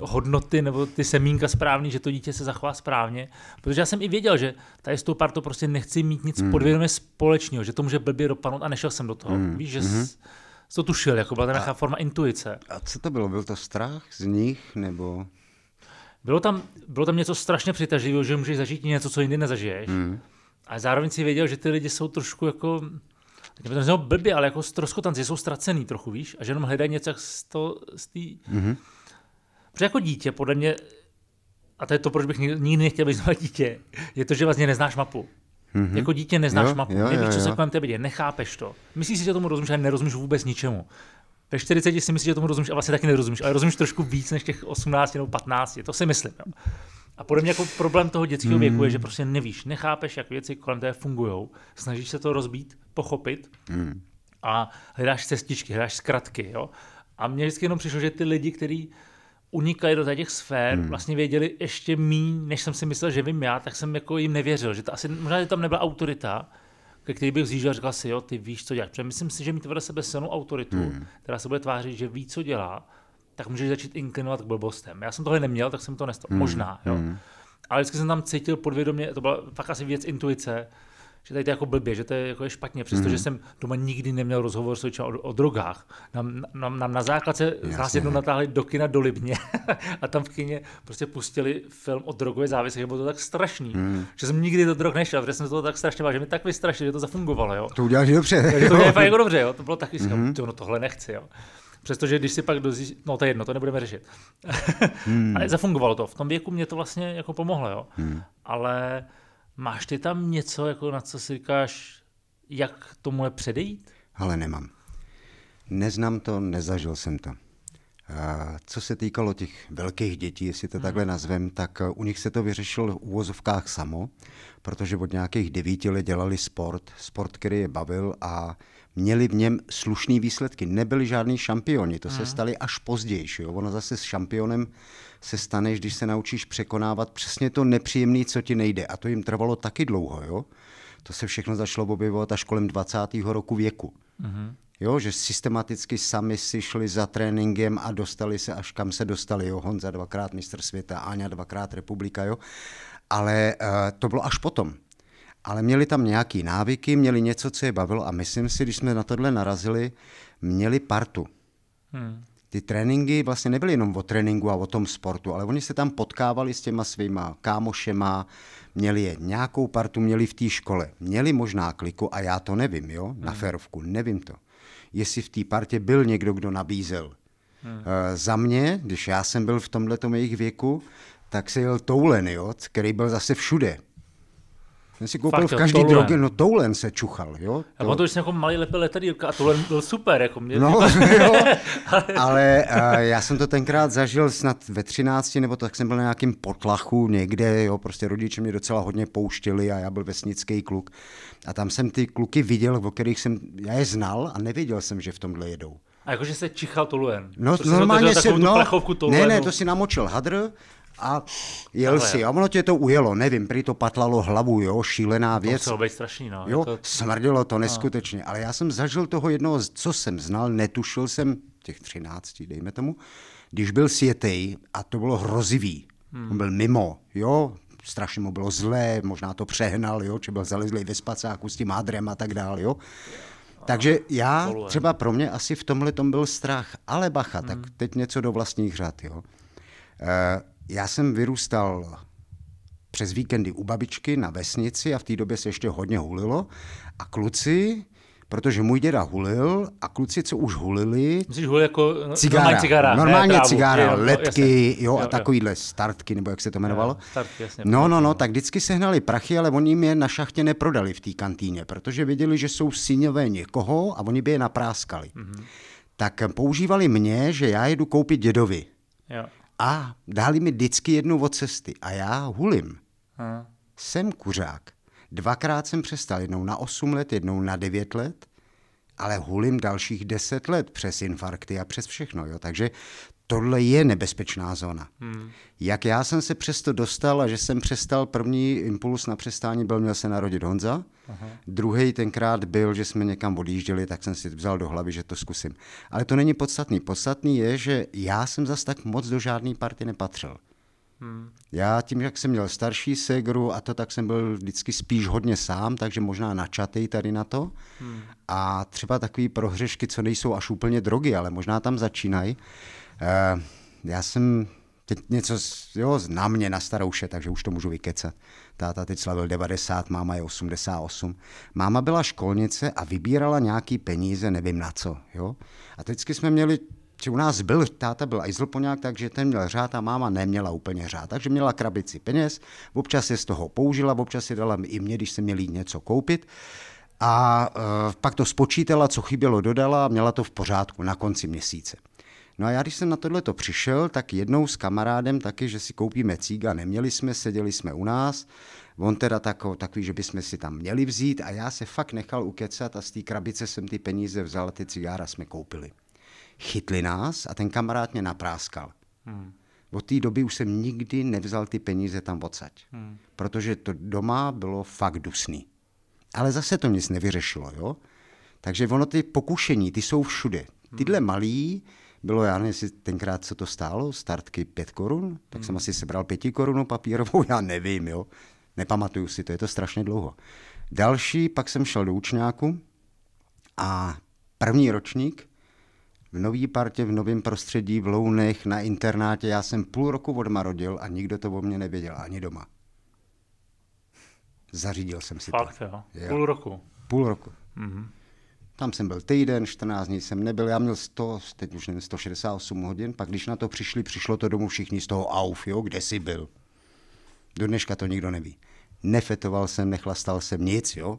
hodnoty nebo ty semínka správný, že to dítě se zachová správně. Protože já jsem i věděl, že tady s tou partou prostě nechci mít nic mm. podvědomě společného, že to může blbě dopadnout a nešel jsem do toho. Mm. Víš, že mm-hmm. jsi to tušil, jako byla to nějaká forma intuice. A co to bylo? Byl to strach z nich nebo... Bylo tam, bylo tam něco strašně přitažlivého, že můžeš zažít něco, co jindy nezažiješ. Mm. A zároveň si věděl, že ty lidi jsou trošku jako nebo to blbě, ale jako stroskotanci jsou ztracený trochu, víš, a že jenom hledají něco z, to, z té mm-hmm. Protože jako dítě, podle mě, a to je to, proč bych nikdy nechtěl být znovu dítě, je to, že vlastně neznáš mapu. Mm-hmm. Jako dítě neznáš jo, mapu, jo, nevíš, jo, co jo. se kolem tebe děje, nechápeš to. Myslíš si, že tomu rozumíš, ale nerozumíš vůbec ničemu. Ve 40 si myslíš, že tomu rozumíš a vlastně taky nerozumíš, ale rozumíš trošku víc než těch 18 nebo 15, to si myslím. Jo. A podle mě jako problém toho dětského mm. věku je, že prostě nevíš, nechápeš, jak věci kolem tebe fungují, snažíš se to rozbít, pochopit mm. a hledáš cestičky, hledáš zkratky. Jo. A mně vždycky jenom přišlo, že ty lidi, kteří unikali do těch sfér, hmm. vlastně věděli ještě míň, než jsem si myslel, že vím já, tak jsem jako jim nevěřil, že to asi, možná, že tam nebyla autorita, ke který bych zjížděl a říkal si, jo, ty víš, co děláš. Protože myslím si, že mít vedle sebe silnou autoritu, hmm. která se bude tvářit, že ví, co dělá, tak můžeš začít inklinovat k blbostem. Já jsem tohle neměl, tak jsem to nestal. Hmm. Možná, jo. Hmm. Ale vždycky jsem tam cítil podvědomě, to byla fakt asi věc intuice, že tady to je jako blbě, že to je, jako je špatně, přestože mm-hmm. jsem doma nikdy neměl rozhovor s o, o drogách. Nám, nám, nám na základce Jasně, nás jednou natáhli do kina do Libně a tam v kině prostě pustili film o drogové závislosti, bylo to tak strašný, mm. že jsem nikdy do drog nešel, protože jsem to tak strašně bál, že mi tak vystrašili, že to zafungovalo. Jo. To uděláš dobře. Takže to je fakt jako dobře, jo. to bylo taky, mm-hmm. to, no tohle nechci. Jo. Přestože když si pak dozjíš, no to je jedno, to nebudeme řešit. hmm. Ale zafungovalo to. V tom věku mě to vlastně jako pomohlo, jo. Hmm. Ale Máš ty tam něco, jako na co si říkáš, jak je předejít? Ale nemám. Neznám to, nezažil jsem to. Co se týkalo těch velkých dětí, jestli to hmm. takhle mhm. nazvem, tak eh, u nich se to vyřešilo v úvozovkách samo, protože od nějakých devíti let dělali sport, sport, který je bavil a měli v něm slušné výsledky. Nebyli žádní šampioni, to hmm. se mhm. stali až později. Jo? Ono zase s šampionem se staneš, když se naučíš překonávat přesně to nepříjemné, co ti nejde. A to jim trvalo taky dlouho, jo? To se všechno začalo objevovat až kolem 20. roku věku. Mm-hmm. Jo, že systematicky sami si šli za tréninkem a dostali se až kam se dostali. Jo, Honza dvakrát mistr světa, Áňa dvakrát republika, jo. Ale uh, to bylo až potom. Ale měli tam nějaký návyky, měli něco, co je bavilo a myslím si, když jsme na tohle narazili, měli partu. Hmm ty tréninky vlastně nebyly jenom o tréninku a o tom sportu, ale oni se tam potkávali s těma svýma kámošema, měli je nějakou partu, měli v té škole, měli možná kliku a já to nevím, jo, hmm. na hmm. ferovku, nevím to. Jestli v té partě byl někdo, kdo nabízel. Hmm. E, za mě, když já jsem byl v tomhle jejich věku, tak se jel Toulen, jo, který byl zase všude. Jsem si koupil Fakt, v každý drogy, no toulen se čuchal, jo? Já to... pamatuju, že jsem jako malý lepil letadílka a toulen byl super, jako mě. No, jo, ale uh, já jsem to tenkrát zažil snad ve 13, nebo tak jsem byl na nějakém potlachu někde, jo, prostě rodiče mě docela hodně pouštěli a já byl vesnický kluk. A tam jsem ty kluky viděl, o kterých jsem, já je znal a nevěděl jsem, že v tomhle jedou. A jakože se čichal toluen. No, to prostě normálně si, no, Ne, ne, to no. si namočil hadr, a jel Ale si. A ono tě to ujelo, nevím, prý to patlalo hlavu, jo, šílená věc. To být strašný, no. Jo, jako- to... smrdilo no. to neskutečně. Ale já jsem zažil toho jednoho, co jsem znal, netušil jsem těch třinácti, dejme tomu, když byl světej a to bylo hrozivý. Hmm. On byl mimo, jo, strašně mu bylo zlé, možná to přehnal, jo, či byl zalezlý ve spacáku s tím hádrem a tak dál, jo. Takže já, třeba pro mě asi v tomhle tom byl strach, ale bacha, hmm. tak teď něco do vlastních řad, jo. E, já jsem vyrůstal přes víkendy u babičky na vesnici a v té době se ještě hodně hulilo. A kluci, protože můj děda hulil a kluci, co už hulili... Myslíš hulil jako no, cigára. cigára. Normálně ne, cigára, jo, letky jasně. jo, a jo, takovýhle jo. startky, nebo jak se to jmenovalo. Jo, start, jasně, no, no, no, tak vždycky sehnali prachy, ale oni jim je na šachtě neprodali v té kantýně, protože věděli, že jsou syňové někoho a oni by je napráskali. Mm-hmm. Tak používali mě, že já jedu koupit dědovi. Jo a dali mi vždycky jednu od cesty a já hulím. Hmm. Jsem kuřák. Dvakrát jsem přestal, jednou na 8 let, jednou na 9 let, ale hulím dalších 10 let přes infarkty a přes všechno. Jo? Takže tohle je nebezpečná zóna. Hmm. Jak já jsem se přesto dostal a že jsem přestal, první impuls na přestání byl, měl se narodit Honza, Aha. druhý tenkrát byl, že jsme někam odjížděli, tak jsem si vzal do hlavy, že to zkusím. Ale to není podstatný. Podstatný je, že já jsem zas tak moc do žádné party nepatřil. Hmm. Já tím, jak jsem měl starší segru a to, tak jsem byl vždycky spíš hodně sám, takže možná načatej tady na to. Hmm. A třeba takové prohřešky, co nejsou až úplně drogy, ale možná tam začínají. Uh, já jsem teď něco jo, na mě, na starouše, takže už to můžu vykecat. Táta teď slavil 90, máma je 88. Máma byla školnice a vybírala nějaký peníze, nevím na co. Jo? A teď jsme měli či u nás byl, táta byl ajzlponák, takže ten měl řád a máma neměla úplně řád. Takže měla krabici peněz, občas je z toho použila, občas je dala i mě, když se měl jít něco koupit. A e, pak to spočítala, co chybělo, dodala a měla to v pořádku na konci měsíce. No a já, když jsem na tohle to přišel, tak jednou s kamarádem taky, že si koupíme cíga, neměli jsme, seděli jsme u nás, on teda tako, takový, že bychom si tam měli vzít a já se fakt nechal ukecat a z té krabice jsem ty peníze vzal, ty cigára jsme koupili chytli nás a ten kamarád mě napráskal. Hmm. Od té doby už jsem nikdy nevzal ty peníze tam odsaď, hmm. protože to doma bylo fakt dusný. Ale zase to nic nevyřešilo, jo? Takže ono ty pokušení, ty jsou všude. Hmm. Tyhle malí, bylo, já nevím, jestli tenkrát co to stálo, startky 5 korun, tak hmm. jsem asi sebral 5 korunu papírovou, já nevím, jo. Nepamatuju si to, je to strašně dlouho. Další, pak jsem šel do učňáku a první ročník v nový partě, v novém prostředí, v Lounech, na internátě. Já jsem půl roku odmarodil a nikdo to o mě nevěděl, ani doma. Zařídil jsem si Fakt, to. Jo. jo. Půl roku. Půl roku. Mm-hmm. Tam jsem byl týden, 14 dní jsem nebyl, já měl 100, teď už nevím, 168 hodin, pak když na to přišli, přišlo to domů všichni z toho auf, jo, kde jsi byl. Do dneška to nikdo neví. Nefetoval jsem, nechlastal jsem nic, jo,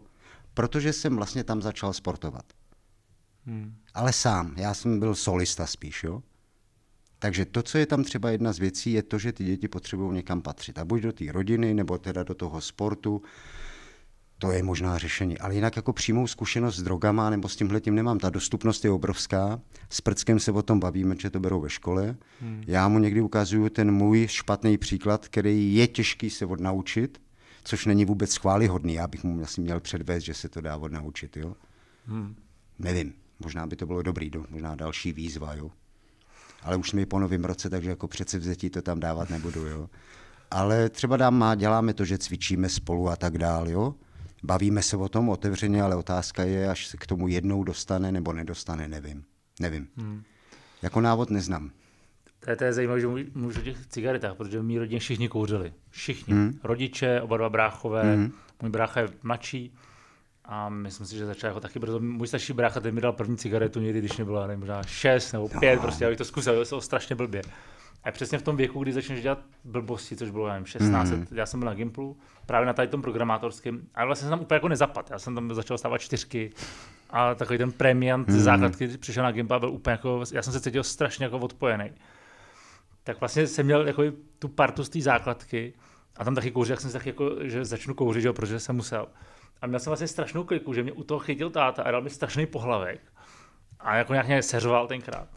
protože jsem vlastně tam začal sportovat. Hmm. Ale sám. Já jsem byl solista spíš, jo. Takže to, co je tam třeba jedna z věcí, je to, že ty děti potřebují někam patřit. A buď do té rodiny, nebo teda do toho sportu. To je možná řešení. Ale jinak jako přímou zkušenost s drogama nebo s tímhle tím nemám. Ta dostupnost je obrovská. S Prckem se o tom bavíme, že to berou ve škole. Hmm. Já mu někdy ukazuju ten můj špatný příklad, který je těžký se odnaučit, což není vůbec chválihodný. Já bych mu asi měl předvést, že se to dá odnaučit. Jo? Hmm. Nevím. Možná by to bylo dobrý, do, no, možná další výzva, jo. Ale už mi po novém roce, takže jako přece vzetí to tam dávat nebudu, jo. Ale třeba dám, má, děláme to, že cvičíme spolu a tak dál, jo. Bavíme se o tom otevřeně, ale otázka je, až se k tomu jednou dostane nebo nedostane, nevím. Nevím. Hmm. Jako návod neznám. To je, to je zajímavé, že můžu o těch cigaretách, protože v mý rodině všichni kouřili. Všichni. Hmm. Rodiče, oba dva bráchové, hmm. můj brácha je mladší, a myslím si, že začal jako taky brzo. Můj starší brácha ten mi dal první cigaretu někdy, když mě bylo nevím, možná 6 nebo 5, no. prostě, abych to zkusil, bylo to strašně blbě. A přesně v tom věku, kdy začneš dělat blbosti, což bylo, nevím, 16, mm. já jsem byl na Gimplu, právě na tady tom programátorském, ale vlastně jsem tam úplně jako nezapad, já jsem tam začal stávat čtyřky a takový ten premiant mm. základky, když přišel na Gimpla, byl úplně jako, já jsem se cítil strašně jako odpojený. Tak vlastně jsem měl jako tu partu z té základky a tam taky kouřil, jak jsem se taky jako, že začnu kouřit, že jo, protože jsem musel a měl jsem vlastně strašnou kliku, že mě u toho chytil táta a dal mi strašný pohlavek. A jako nějak mě seřoval tenkrát.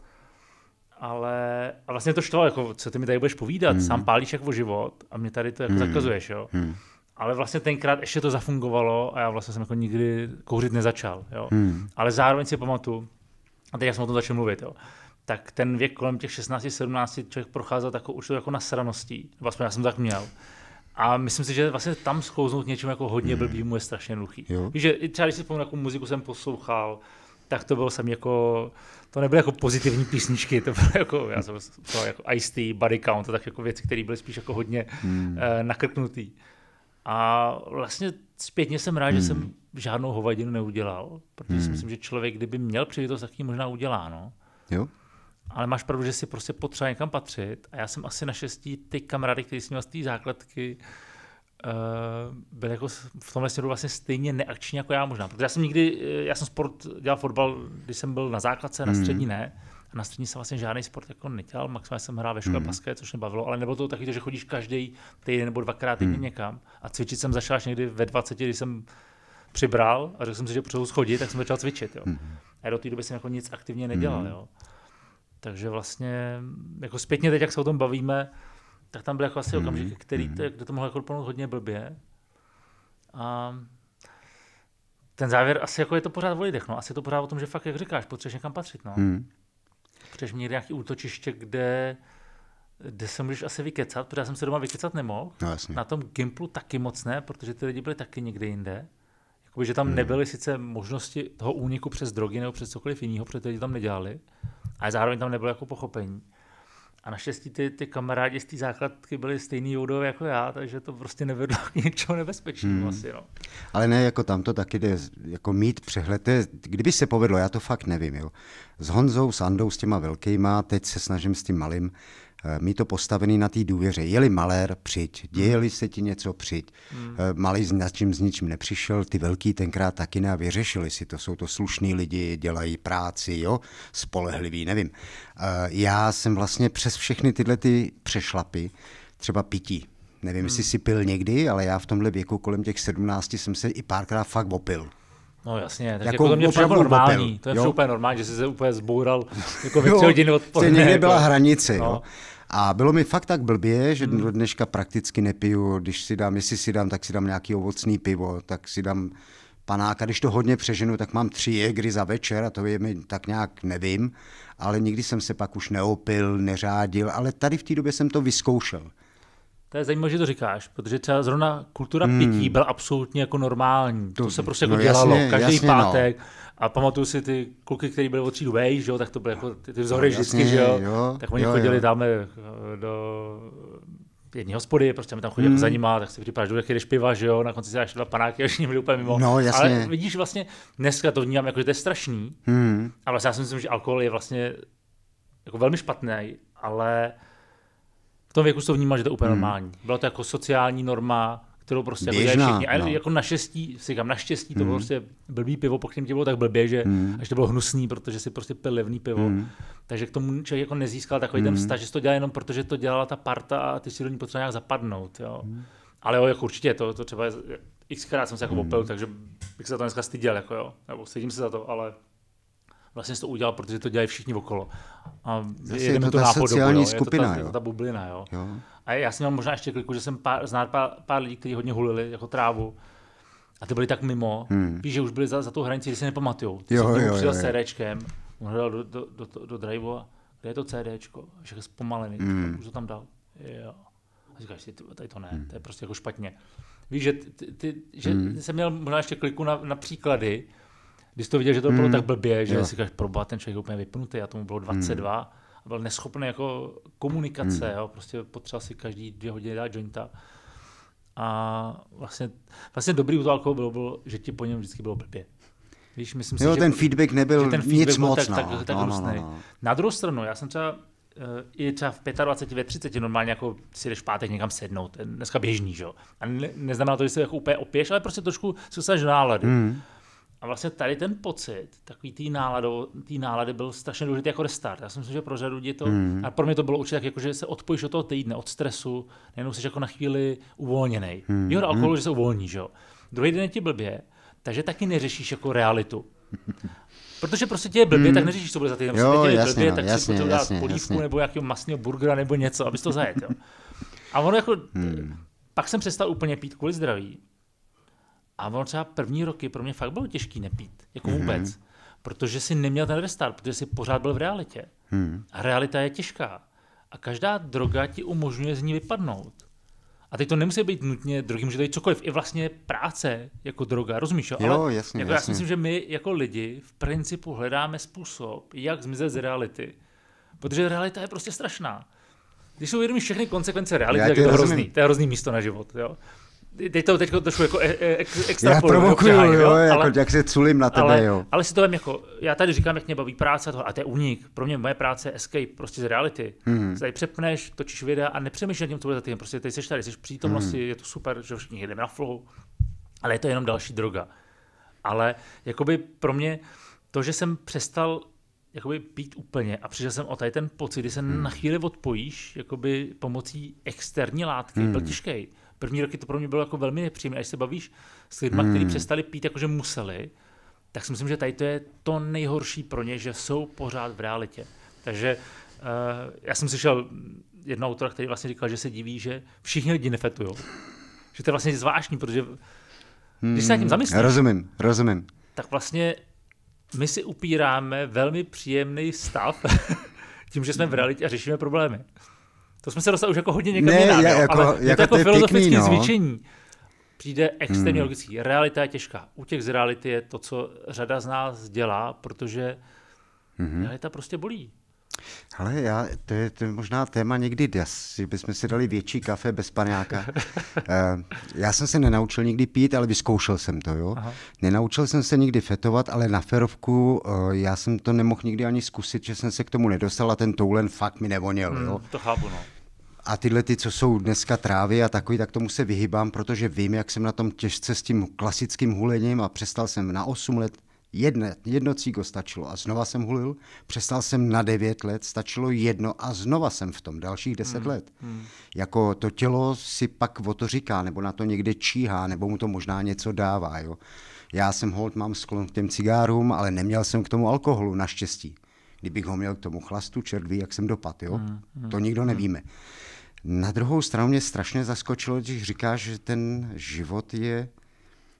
Ale a vlastně to štvalo, jako, co ty mi tady budeš povídat, mm. sám pálíš jako o život a mě tady to jako mm. zakazuješ, jo. Mm. Ale vlastně tenkrát ještě to zafungovalo a já vlastně jsem jako nikdy kouřit nezačal, jo. Mm. Ale zároveň si pamatuju, a teď já jsem o tom začal mluvit, jo, tak ten věk kolem těch 16, 17 člověk procházel takovou určitou jako nasraností, Vlastně já jsem tak měl a myslím si, že vlastně tam sklouznout něčím jako hodně mm. blbýmu je strašně jednoduchý. Víš, že třeba když si vzpomínám, jakou muziku jsem poslouchal, tak to bylo jsem jako, to nebyly jako pozitivní písničky, to bylo jako, já jsem to jako Ice Tea, Body Count, to tak jako věci, které byly spíš jako hodně mm. eh, nakrknutý. A vlastně zpětně jsem rád, že hmm. jsem žádnou hovadinu neudělal, protože si hmm. myslím, že člověk, kdyby měl příležitost, tak ji možná udělá, no. Jo ale máš pravdu, že si prostě potřeba někam patřit a já jsem asi naštěstí ty kamarády, kteří jsem měl z té základky, eh, byl jako v tomhle směru vlastně stejně neakční jako já možná. Protože já jsem nikdy, eh, já jsem sport dělal fotbal, když jsem byl na základce, na hmm. střední ne. A na střední jsem vlastně žádný sport jako nedělal, maximálně jsem hrál ve škole mm. basket, což mě bavilo, ale nebo to taky že chodíš každý týden nebo dvakrát týdně mm. někam a cvičit jsem začal až někdy ve 20, když jsem přibral a řekl jsem si, že potřebuji schodit, tak jsem začal cvičit. Jo. Mm. A do té doby jsem jako nic aktivně hmm. nedělal. Mm. Jo. Takže vlastně, jako zpětně teď, jak se o tom bavíme, tak tam byl jako asi mm-hmm. okamžik, který, mhm. to, kde to mohlo jako dopadnout hodně blbě. A ten závěr, asi jako je to pořád o lidech, no. Asi je to pořád o tom, že fakt, jak říkáš, potřebuješ někam patřit, no. Mm. Potřebuješ mít nějaký útočiště, kde, kde se můžeš asi vykecat, protože já jsem se doma vykecat nemohl. No, jasně. Na tom Gimplu taky moc ne, protože ty lidi byli taky někde jinde. Jakoby, že tam mm. nebyly sice možnosti toho úniku přes drogy nebo přes cokoliv jiného, protože ty lidi tam nedělali ale zároveň tam nebylo jako pochopení. A naštěstí ty, ty kamarádi z té základky byli stejný joudové jako já, takže to prostě nevedlo k něčemu nebezpečnému hmm. asi. No. Ale ne, jako tam to taky jde, jako mít přehled, je, kdyby se povedlo, já to fakt nevím. Jo. S Honzou, s Andou, s těma velkýma, teď se snažím s tím malým, Eh, mít to postavený na té důvěře. Jeli malér, přijď. Hmm. Dějeli se ti něco, přijď. Hmm. Eh, Malý s ničím, s ničím nepřišel, ty velký tenkrát taky ne a vyřešili si to. Jsou to slušní lidi, dělají práci, jo, spolehliví, nevím. Eh, já jsem vlastně přes všechny tyhle ty přešlapy, třeba pití, Nevím, hmm. jestli si pil někdy, ale já v tomhle věku kolem těch 17 jsem se i párkrát fakt opil. No jasně, tak jako, jako to mě úplně normální. Opil. To je úplně normální, že jsi se úplně zboural jako ve tři hodiny odpoledne. Někde byla jako- hranice, no. jo. A bylo mi fakt tak blbě, že hmm. do dneška prakticky nepiju. Když si dám, jestli si dám, tak si dám nějaký ovocný pivo, tak si dám panáka. Když to hodně přeženu, tak mám tři jegry za večer a to je mi tak nějak nevím. Ale nikdy jsem se pak už neopil, neřádil, ale tady v té době jsem to vyzkoušel. To je zajímavé, že to říkáš, protože třeba zrovna kultura hmm. pití byla absolutně jako normální. To, to se prostě no jako no, dělalo jasně, každý jasně, no. pátek. No a pamatuju si ty kluky, kteří byli o třídu že jo, tak to byly jako ty, ty vzory no, vždycky, jasný, že jo? jo. Tak oni jo, chodili jo. tam eh, do jedné hospody, prostě mi tam chodili mm. za hmm. nima, tak si připadáš, že když piva, že jo, na konci si dáš dva panáky, až byli úplně mimo. No, jasně. Ale vidíš vlastně, dneska to vnímám jako, že to je strašný. Mm. ale vlastně já si myslím, že alkohol je vlastně jako velmi špatný, ale v tom věku jsem to vnímá, že to je úplně hmm. normální. Byla to jako sociální norma, kterou prostě jako Běžná, všichni. A no. jako naštěstí, si kam naštěstí to mm. bylo prostě blbý pivo, po kterém tě bylo tak blbě, že mm. až to bylo hnusný, protože si prostě pil levný pivo. Mm. Takže k tomu člověk jako nezískal takový mm. ten hmm. vztah, že to dělal jenom protože to dělala ta parta a ty si do ní potřeba nějak zapadnout. Jo. Mm. Ale jo, jako určitě, to, to třeba xkrát jsem se jako mm. popil, takže bych se za to dneska styděl, jako jo. nebo stydím se za to, ale vlastně to udělal, protože to dělají všichni okolo. A je to, to ta nápodobu, sociální jo? skupina. Je to ta, jo? ta bublina, jo? jo. A já jsem měl možná ještě kliku, že jsem pár, znal pár, pár lidí, kteří hodně hulili jako trávu. A ty byli tak mimo, hmm. víš, že už byli za, za tu hranici, kdy si nepamatujou. Ty jo, jsem jo, přijel jo, jo. s CDčkem, on do, do, do, do, do driveu a kde je to CDčko? je zpomalený, hmm. už to tam dal. Jo. A říkáš si, tady to ne, hmm. to je prostě jako špatně. Víš, že, ty, ty, že hmm. jsem měl možná ještě kliku na, na příklady, když to viděl, že to bylo hmm. tak blbě, že jo. si říkáš, proba, ten člověk je úplně vypnutý, a tomu bylo 22, hmm. a byl neschopný jako komunikace, hmm. jo, prostě potřeboval si každý dvě hodiny dát jointa. A vlastně, vlastně dobrý u toho alkoholu bylo, bylo, že ti po něm vždycky bylo blbě. Víš, myslím si, jo, že, ten feedback nebyl ten feedback nic moc, tak, no. tak, tak, no, no, no, no. Na druhou stranu, já jsem třeba eh, je třeba v 25, ve 30 normálně jako si jdeš v pátek někam sednout, dneska běžný, že jo. A ne, neznamená to, že se jako úplně opěš, ale prostě trošku se dostaneš do nálady. Mm. A vlastně tady ten pocit, takový tý, náladu, tý nálady byl strašně důležitý jako restart. Já si myslím, že pro řadu lidí to, mm. a pro mě to bylo určitě tak, jako, že se odpojíš od toho týdne, od stresu, Jenom jsi jako na chvíli uvolněný. Mm. Jo, alkoholu, že se že jo. Druhý den je ti blbě, takže taky neřešíš jako realitu. Protože prostě tě je blbě, mm. tak neřešíš, co bude za týden. Jo, tě prostě je jasně, blbě, no, tak jasně, si jasně, dát polívku jasně. nebo nějakého masného burgera nebo něco, abys to zajet. Jo. A ono jako, hmm. pak jsem přestal úplně pít kvůli zdraví, a ono třeba první roky pro mě fakt bylo těžký nepít, jako Mm-hmm. Protože si neměl ten restart, protože si pořád byl v realitě. Mm. A realita je těžká. A každá droga ti umožňuje z ní vypadnout. A teď to nemusí být nutně drogy, může to být cokoliv. I vlastně práce jako droga, rozumíš? Jo, jo Ale jasně, jako jasně. Já si myslím, že my jako lidi v principu hledáme způsob, jak zmizet z reality. Protože realita je prostě strašná. Když jsou vědomí všechny konsekvence reality, tak je to hrozný. To je hrozný místo na život. Jo? Teď to teď došlo jako e- e- extra Já provokuju, jo, jo, ale, jako, jak se culím na tebe, ale, jo. Ale si to vem jako, já tady říkám, jak mě baví práce toho, a to je unik. Pro mě moje práce je escape, prostě z reality. Hmm. Tady přepneš, točíš videa a o tím, co bude za týden. Prostě teď jsi tady, jsi v přítomnosti, hmm. je to super, že všichni jdeme na flow, ale je to jenom další droga. Ale jakoby pro mě to, že jsem přestal jakoby být úplně a přišel jsem o tady ten pocit, kdy se hmm. na chvíli odpojíš jakoby pomocí externí látky, hmm. byl mhm. těžkej. První roky to pro mě bylo jako velmi nepříjemné. Až se bavíš s lidmi, hmm. kteří přestali pít, jakože museli, tak si myslím, že tady to je to nejhorší pro ně, že jsou pořád v realitě. Takže uh, já jsem slyšel jednoho autora, který vlastně říkal, že se diví, že všichni lidi nefetují. Že to je vlastně zvláštní, protože když se nad tím hmm, zamyslíš, rozumím, rozumím. tak vlastně my si upíráme velmi příjemný stav tím, že jsme v realitě a řešíme problémy. To jsme se dostali už jako hodně někam ne, jinam, jako, jako, ale jako je to jako filozofické no. zvičení. Přijde externí hmm. logický. Realita je těžká. Útěk z reality je to, co řada z nás dělá, protože hmm. realita prostě bolí. Ale já, to, je, to je možná téma někdy, jestli bychom si dali větší kafe bez panáka. Eh, já jsem se nenaučil nikdy pít, ale vyzkoušel jsem to. Jo? Aha. Nenaučil jsem se nikdy fetovat, ale na ferovku eh, já jsem to nemohl nikdy ani zkusit, že jsem se k tomu nedostal a ten toulen fakt mi nevonil. Hmm, jo? To chápu, no a tyhle ty, co jsou dneska trávy a takový, tak tomu se vyhybám, protože vím, jak jsem na tom těžce s tím klasickým hulením a přestal jsem na 8 let, jedne, jedno cíko stačilo a znova jsem hulil, přestal jsem na 9 let, stačilo jedno a znova jsem v tom dalších 10 hmm. let. Hmm. Jako to tělo si pak o to říká, nebo na to někde číhá, nebo mu to možná něco dává. Jo. Já jsem hold, mám sklon k těm cigárům, ale neměl jsem k tomu alkoholu, naštěstí. Kdybych ho měl k tomu chlastu, čert ví, jak jsem dopad, jo? Hmm, hmm, to nikdo hmm. nevíme. Hmm. Na druhou stranu mě strašně zaskočilo, když říkáš, že ten život je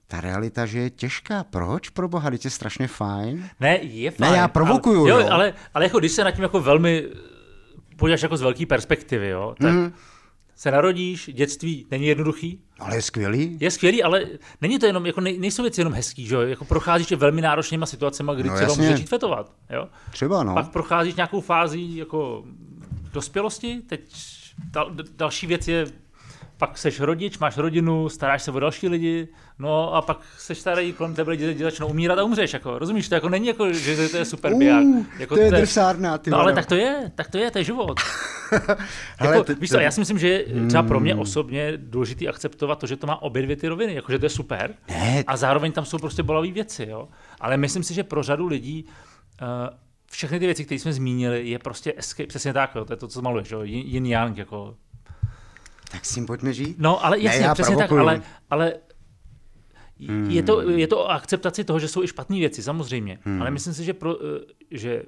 ta realita, že je těžká. Proč? Pro boha, je strašně fajn. Ne, je fajn. Ne, já provokuju. Ale, jo, jo. Ale, ale jako když se na tím jako velmi podíváš jako z velké perspektivy, jo, tak mm. se narodíš, dětství není jednoduchý. Ale je skvělý. Je skvělý, ale není to jenom, jako nej, nejsou věci jenom hezký, že jo, jako procházíš je velmi náročnýma situacemi, kdy no, třeba můžeš fetovat, jo. Třeba, no. Pak procházíš nějakou fázi jako dospělosti, teď Dal, další věc je, pak seš rodič, máš rodinu, staráš se o další lidi, no a pak seš starý, kolem tebe lidi, lidi začnou umírat a umřeš, jako, rozumíš, to jako není jako, že to je super biják. jako, to je drsárna, ty No ale tak to je, tak to je, to je život. Jako, Hele, jako, víš co, já si myslím, že třeba pro mě hmm. osobně důležité akceptovat to, že to má obě dvě ty roviny, jakože to je super ne. a zároveň tam jsou prostě bolavé věci, jo. Ale myslím si, že pro řadu lidí uh, všechny ty věci, které jsme zmínili, je prostě escape, přesně tak, jo, to je to, co maluješ, jo, yin yang, jako. Tak si pojďme žít. No, ale jasně, ne, přesně provokuju. tak, ale, ale hmm. je, to, hmm. je to o akceptaci toho, že jsou i špatné věci, samozřejmě, hmm. ale myslím si, že, pro, eh, že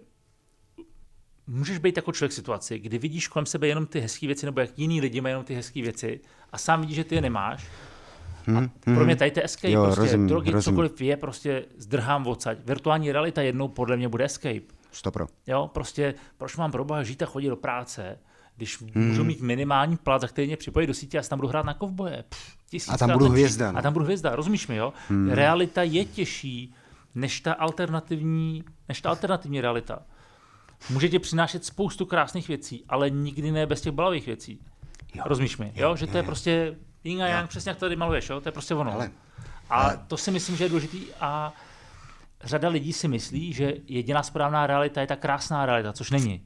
můžeš být jako člověk v situaci, kdy vidíš kolem sebe jenom ty hezké věci, nebo jak jiní lidi mají jenom ty hezké věci a sám vidíš, že ty je nemáš, Hmm, hmm. Pro mě hmm. tady to je escape. Jo, prostě rozumím, drogy, rozumím. cokoliv je, prostě zdrhám odsaď. Virtuální realita jednou podle mě bude escape. Stopro. Jo, prostě proč mám boha žít a chodit do práce, když hmm. můžu mít minimální plat, za který mě připojí do sítě a tam budu hrát na kovboje. Pff, a tam budu hvězda. No. A tam budu hvězda, rozumíš mi, jo? Hmm. Realita je těžší než ta alternativní, než ta alternativní realita. Může přinášet spoustu krásných věcí, ale nikdy ne bez těch balových věcí. Jo. Rozumíš mi, jo? jo? Že to je jo. prostě Inga Jan, přesně jak tady maluješ, jo? To je prostě ono. Ale, a ale... to si myslím, že je důležitý a řada lidí si myslí, že jediná správná realita je ta krásná realita, což není.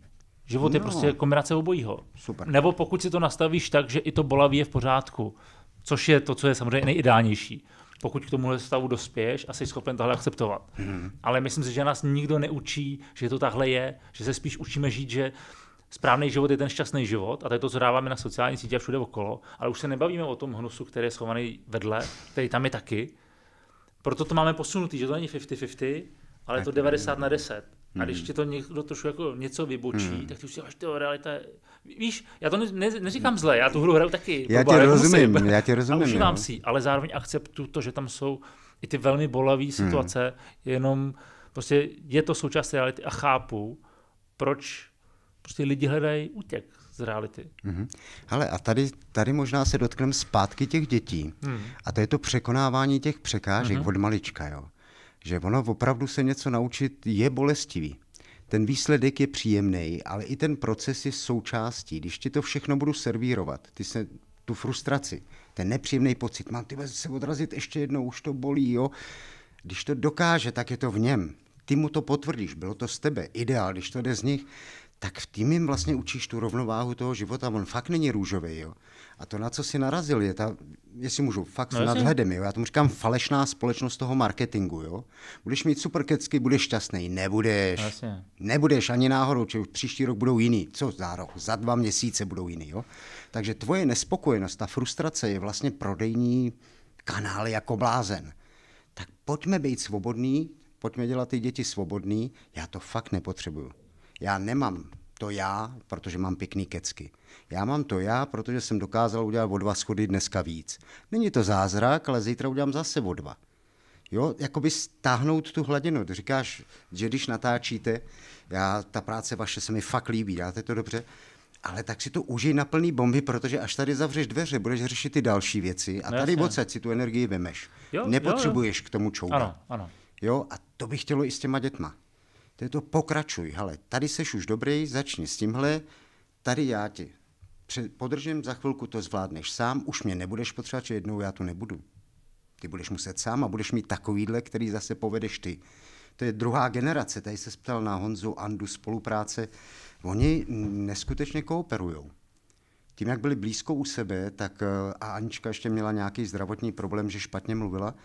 Život no. je prostě kombinace obojího. Super. Nebo pokud si to nastavíš tak, že i to bolaví je v pořádku, což je to, co je samozřejmě nejideálnější. Pokud k tomuhle stavu dospěješ a jsi schopen tohle akceptovat. Mm. Ale myslím si, že nás nikdo neučí, že to takhle je, že se spíš učíme žít, že správný život je ten šťastný život a to je to, co dáváme na sociální sítě a všude okolo, ale už se nebavíme o tom hnusu, který je schovaný vedle, který tam je taky, proto to máme posunutý, že to není 50-50, ale tak, je to 90 na 10. A když hmm. ti to někdo trošku jako něco vybočí, hmm. tak ty už si říkáš, jo, realita je... Víš, já to ne, ne, neříkám hmm. zle, já tu hru hraju taky. Já ti jako rozumím, musím. já ti rozumím. A užívám jo. si, ale zároveň akceptuju to, že tam jsou i ty velmi bolavé hmm. situace, hmm. jenom prostě je to součást reality a chápu, proč prostě lidi hledají útěk z reality. Mm-hmm. Hele, a tady, tady možná se dotkneme zpátky těch dětí. Mm. A to je to překonávání těch překážek mm-hmm. od malička, jo. Že ono opravdu se něco naučit je bolestivý. Ten výsledek je příjemný, ale i ten proces je součástí. Když ti to všechno budu servírovat, ty se tu frustraci, ten nepříjemný pocit, mám ty se odrazit ještě jednou, už to bolí, jo. Když to dokáže, tak je to v něm. Ty mu to potvrdíš, bylo to z tebe, ideál, když to jde z nich, tak v tým jim vlastně učíš tu rovnováhu toho života. On fakt není růžový, jo. A to, na co si narazil, je ta, jestli můžu, fakt no, nadhledem, jo. Já tomu říkám falešná společnost toho marketingu, jo. Budeš mít super kecky, budeš šťastný. Nebudeš. No, jasně. Nebudeš ani náhodou, či už příští rok budou jiný. Co za rok? Za dva měsíce budou jiný, jo. Takže tvoje nespokojenost, ta frustrace je vlastně prodejní kanál jako blázen. Tak pojďme být svobodný, pojďme dělat ty děti svobodný, já to fakt nepotřebuju. Já nemám to já, protože mám pěkný kecky. Já mám to já, protože jsem dokázal udělat o dva schody dneska víc. Není to zázrak, ale zítra udělám zase o dva. Jo, jakoby stáhnout tu hladinu. Ty říkáš, že když natáčíte, já, ta práce vaše se mi fakt líbí, dáte to dobře, ale tak si to užij na plný bomby, protože až tady zavřeš dveře, budeš řešit ty další věci a no, tady odsaď si tu energii vemeš. Jo, Nepotřebuješ jo, jo. k tomu čouba. Ano, ano. Jo, a to bych chtělo i s těma dětma to je to pokračuj, hele, tady seš už dobrý, začni s tímhle, tady já ti podržím, za chvilku to zvládneš sám, už mě nebudeš potřebovat, že jednou já tu nebudu. Ty budeš muset sám a budeš mít takovýhle, který zase povedeš ty. To je druhá generace, tady se ptal na Honzu Andu spolupráce. Oni neskutečně kooperují. Tím, jak byli blízko u sebe, tak eh, a Anička ještě měla nějaký zdravotní problém, že špatně mluvila,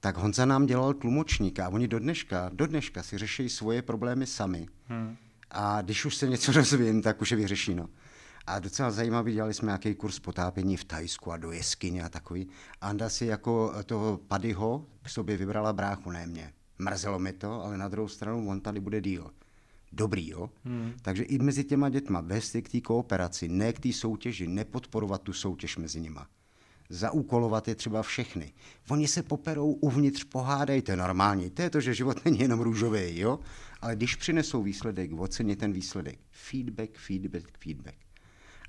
tak Honza nám dělal tlumočníka. Oni do dneška, do dneška si řeší svoje problémy sami. Hmm. A když už se něco rozvím, tak už je No A docela zajímavý, dělali jsme nějaký kurz potápění v Tajsku a do jeskyně a takový. Anda si jako toho Padyho k sobě vybrala bráchu, ne mě. Mrzelo mi to, ale na druhou stranu on tady bude díl. Dobrý, jo? Hmm. Takže i mezi těma dětma vést k té kooperaci, ne k té soutěži, nepodporovat tu soutěž mezi nima zaúkolovat je třeba všechny. Oni se poperou uvnitř, pohádají, to je normální. To je to, že život není jenom růžový, jo? Ale když přinesou výsledek, oceně ten výsledek. Feedback, feedback, feedback.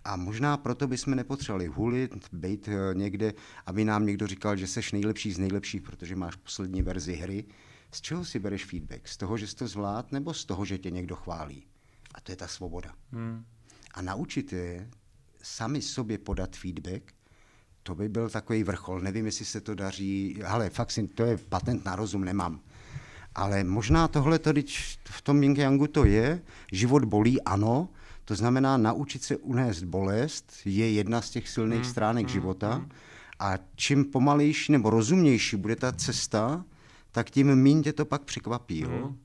A možná proto bychom nepotřebovali hulit, být eh, někde, aby nám někdo říkal, že jsi nejlepší z nejlepších, protože máš poslední verzi hry. Z čeho si bereš feedback? Z toho, že jsi to zvlád, nebo z toho, že tě někdo chválí? A to je ta svoboda. Hmm. A naučit je sami sobě podat feedback to by byl takový vrchol. Nevím, jestli se to daří, ale fakt si, to je patent na rozum, nemám. Ale možná tohle, když v tom Ying Yangu to je, život bolí, ano, to znamená naučit se unést bolest je jedna z těch silných hmm. stránek hmm. života mm. a čím pomalejší nebo rozumnější bude ta cesta, tak tím méně tě to pak překvapí. Hmm. Jo? Mm.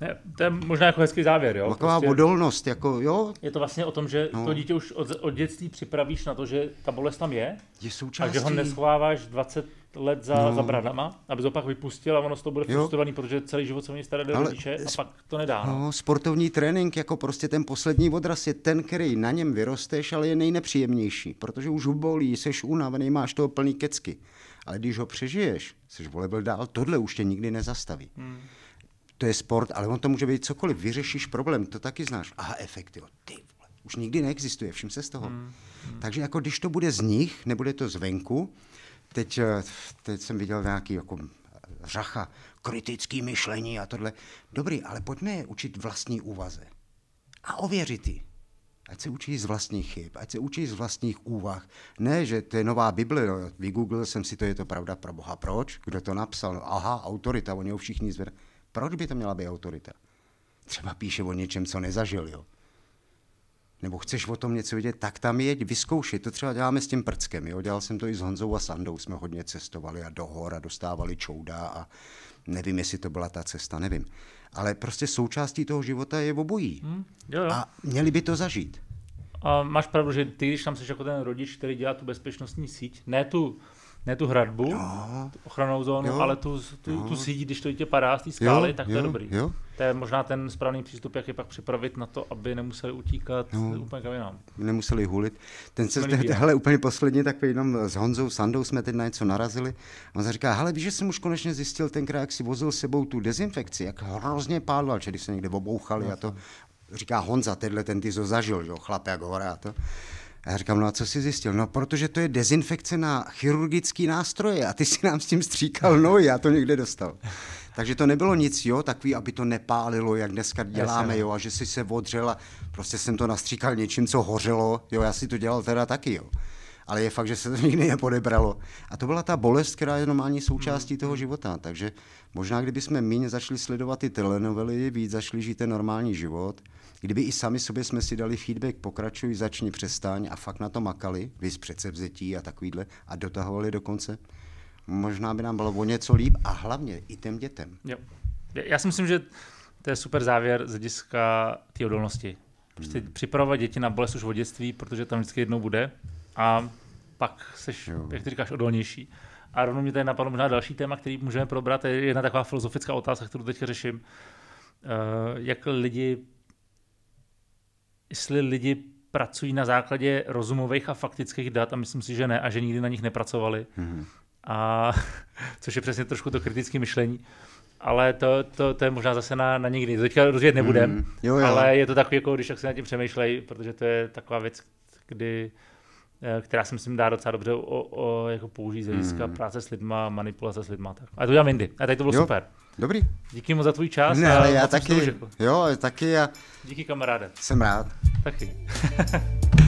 Ne, to je možná jako hezký závěr, jo? Taková prostě odolnost, jako jo. Je to vlastně o tom, že no. to dítě už od, od dětství připravíš na to, že ta bolest tam je. Je součástí. A že ho neschováváš 20 let za, no. za bradama, aby to pak vypustil a ono z toho bude frustrovaný, protože celý život se mě staré do Ale rodiče a pak to nedá. No. no. sportovní trénink jako prostě ten poslední odraz je ten, který na něm vyrosteš, ale je nejnepříjemnější, protože už bolí, jsi unavený, máš toho plný kecky. Ale když ho přežiješ, jsi volebil dál, tohle už tě nikdy nezastaví. Hmm to je sport, ale on to může být cokoliv. Vyřešíš problém, to taky znáš. Aha, efekt, jo. Ty vole, už nikdy neexistuje, všim se z toho. Hmm. Hmm. Takže jako když to bude z nich, nebude to zvenku, teď, eh, teď jsem viděl nějaký jako řacha, kritický myšlení a tohle. Dobrý, ale pojďme je učit vlastní úvaze. A ověřit ji. Ať se učí z vlastních chyb, ať se učí z vlastních úvah. Ne, že to je nová Bible, no, vygooglil jsem si to, je to pravda pro Boha. Proč? Kdo to napsal? No, aha, autorita, oni ho všichni zvedají proč by to měla být autorita? Třeba píše o něčem, co nezažil, jo? Nebo chceš o tom něco vědět, tak tam jeď, vyzkoušej. To třeba děláme s tím prckem, jo? Dělal jsem to i s Honzou a Sandou, jsme hodně cestovali a do hor a dostávali čouda a nevím, jestli to byla ta cesta, nevím. Ale prostě součástí toho života je obojí. Hmm, jo, jo. A měli by to zažít. A máš pravdu, že ty, když tam jsi jako ten rodič, který dělá tu bezpečnostní síť, ne tu ne tu hradbu, jo. tu ochranou zónu, jo. ale tu, tu, tu síť, když to dítě padá z té skály, jo. tak to jo. je dobrý. Jo. To je možná ten správný přístup, jak je pak připravit na to, aby nemuseli utíkat no, úplně kam jinam. Nemuseli hulit. Ten se, hele, úplně poslední, tak jenom s Honzou Sandou jsme teď na něco narazili. on se říká, hele, víš, že jsem už konečně zjistil tenkrát, jak si vozil sebou tu dezinfekci, jak hrozně pádla, že když se někde obouchali no. a to, říká Honza, tenhle ten ty zažil, že jo, chlap jak hovorá to. A já říkám, no a co jsi zjistil? No, protože to je dezinfekce na chirurgický nástroje a ty si nám s tím stříkal no, já to někde dostal. Takže to nebylo nic, jo, takový, aby to nepálilo, jak dneska děláme, no. jo, a že si se odřel a prostě jsem to nastříkal něčím, co hořelo, jo, já si to dělal teda taky, jo. Ale je fakt, že se to nikdy nepodebralo. A to byla ta bolest, která je normální hmm. součástí toho života. Takže možná, kdybychom méně začali sledovat ty telenovely, víc začali žít ten normální život, Kdyby i sami sobě jsme si dali feedback, pokračuj, začni, přestaň a fakt na to makali, vys předsevzetí a takovýhle a dotahovali do konce, možná by nám bylo o něco líp a hlavně i těm dětem. Jo. Já si myslím, že to je super závěr z hlediska té odolnosti. Prostě hmm. připravovat děti na bolest už v dětství, protože tam vždycky jednou bude a pak seš, jo. jak ty říkáš, odolnější. A rovnou mě tady napadlo možná další téma, který můžeme probrat, je jedna taková filozofická otázka, kterou teď řeším. Uh, jak lidi jestli lidi pracují na základě rozumových a faktických dat a myslím si, že ne a že nikdy na nich nepracovali. Mm-hmm. A, což je přesně trošku to kritické myšlení. Ale to, to, to je možná zase na, na nikdy. To teďka rozvíjet nebudem, mm, jo, jo. ale je to takové, jako když tak se na tím přemýšlej, protože to je taková věc, kdy uh, Eh, která si myslím dá docela dobře o, o, jako použít z hlediska hmm. práce s lidma, manipulace s lidma. Tak. A to dělám jindy. A tady to bylo jo. super. Dobrý. Díky moc za tvůj čas. Ne, ale já taky. Jo, taky. A... Díky kamaráde. Jsem rád. Taky.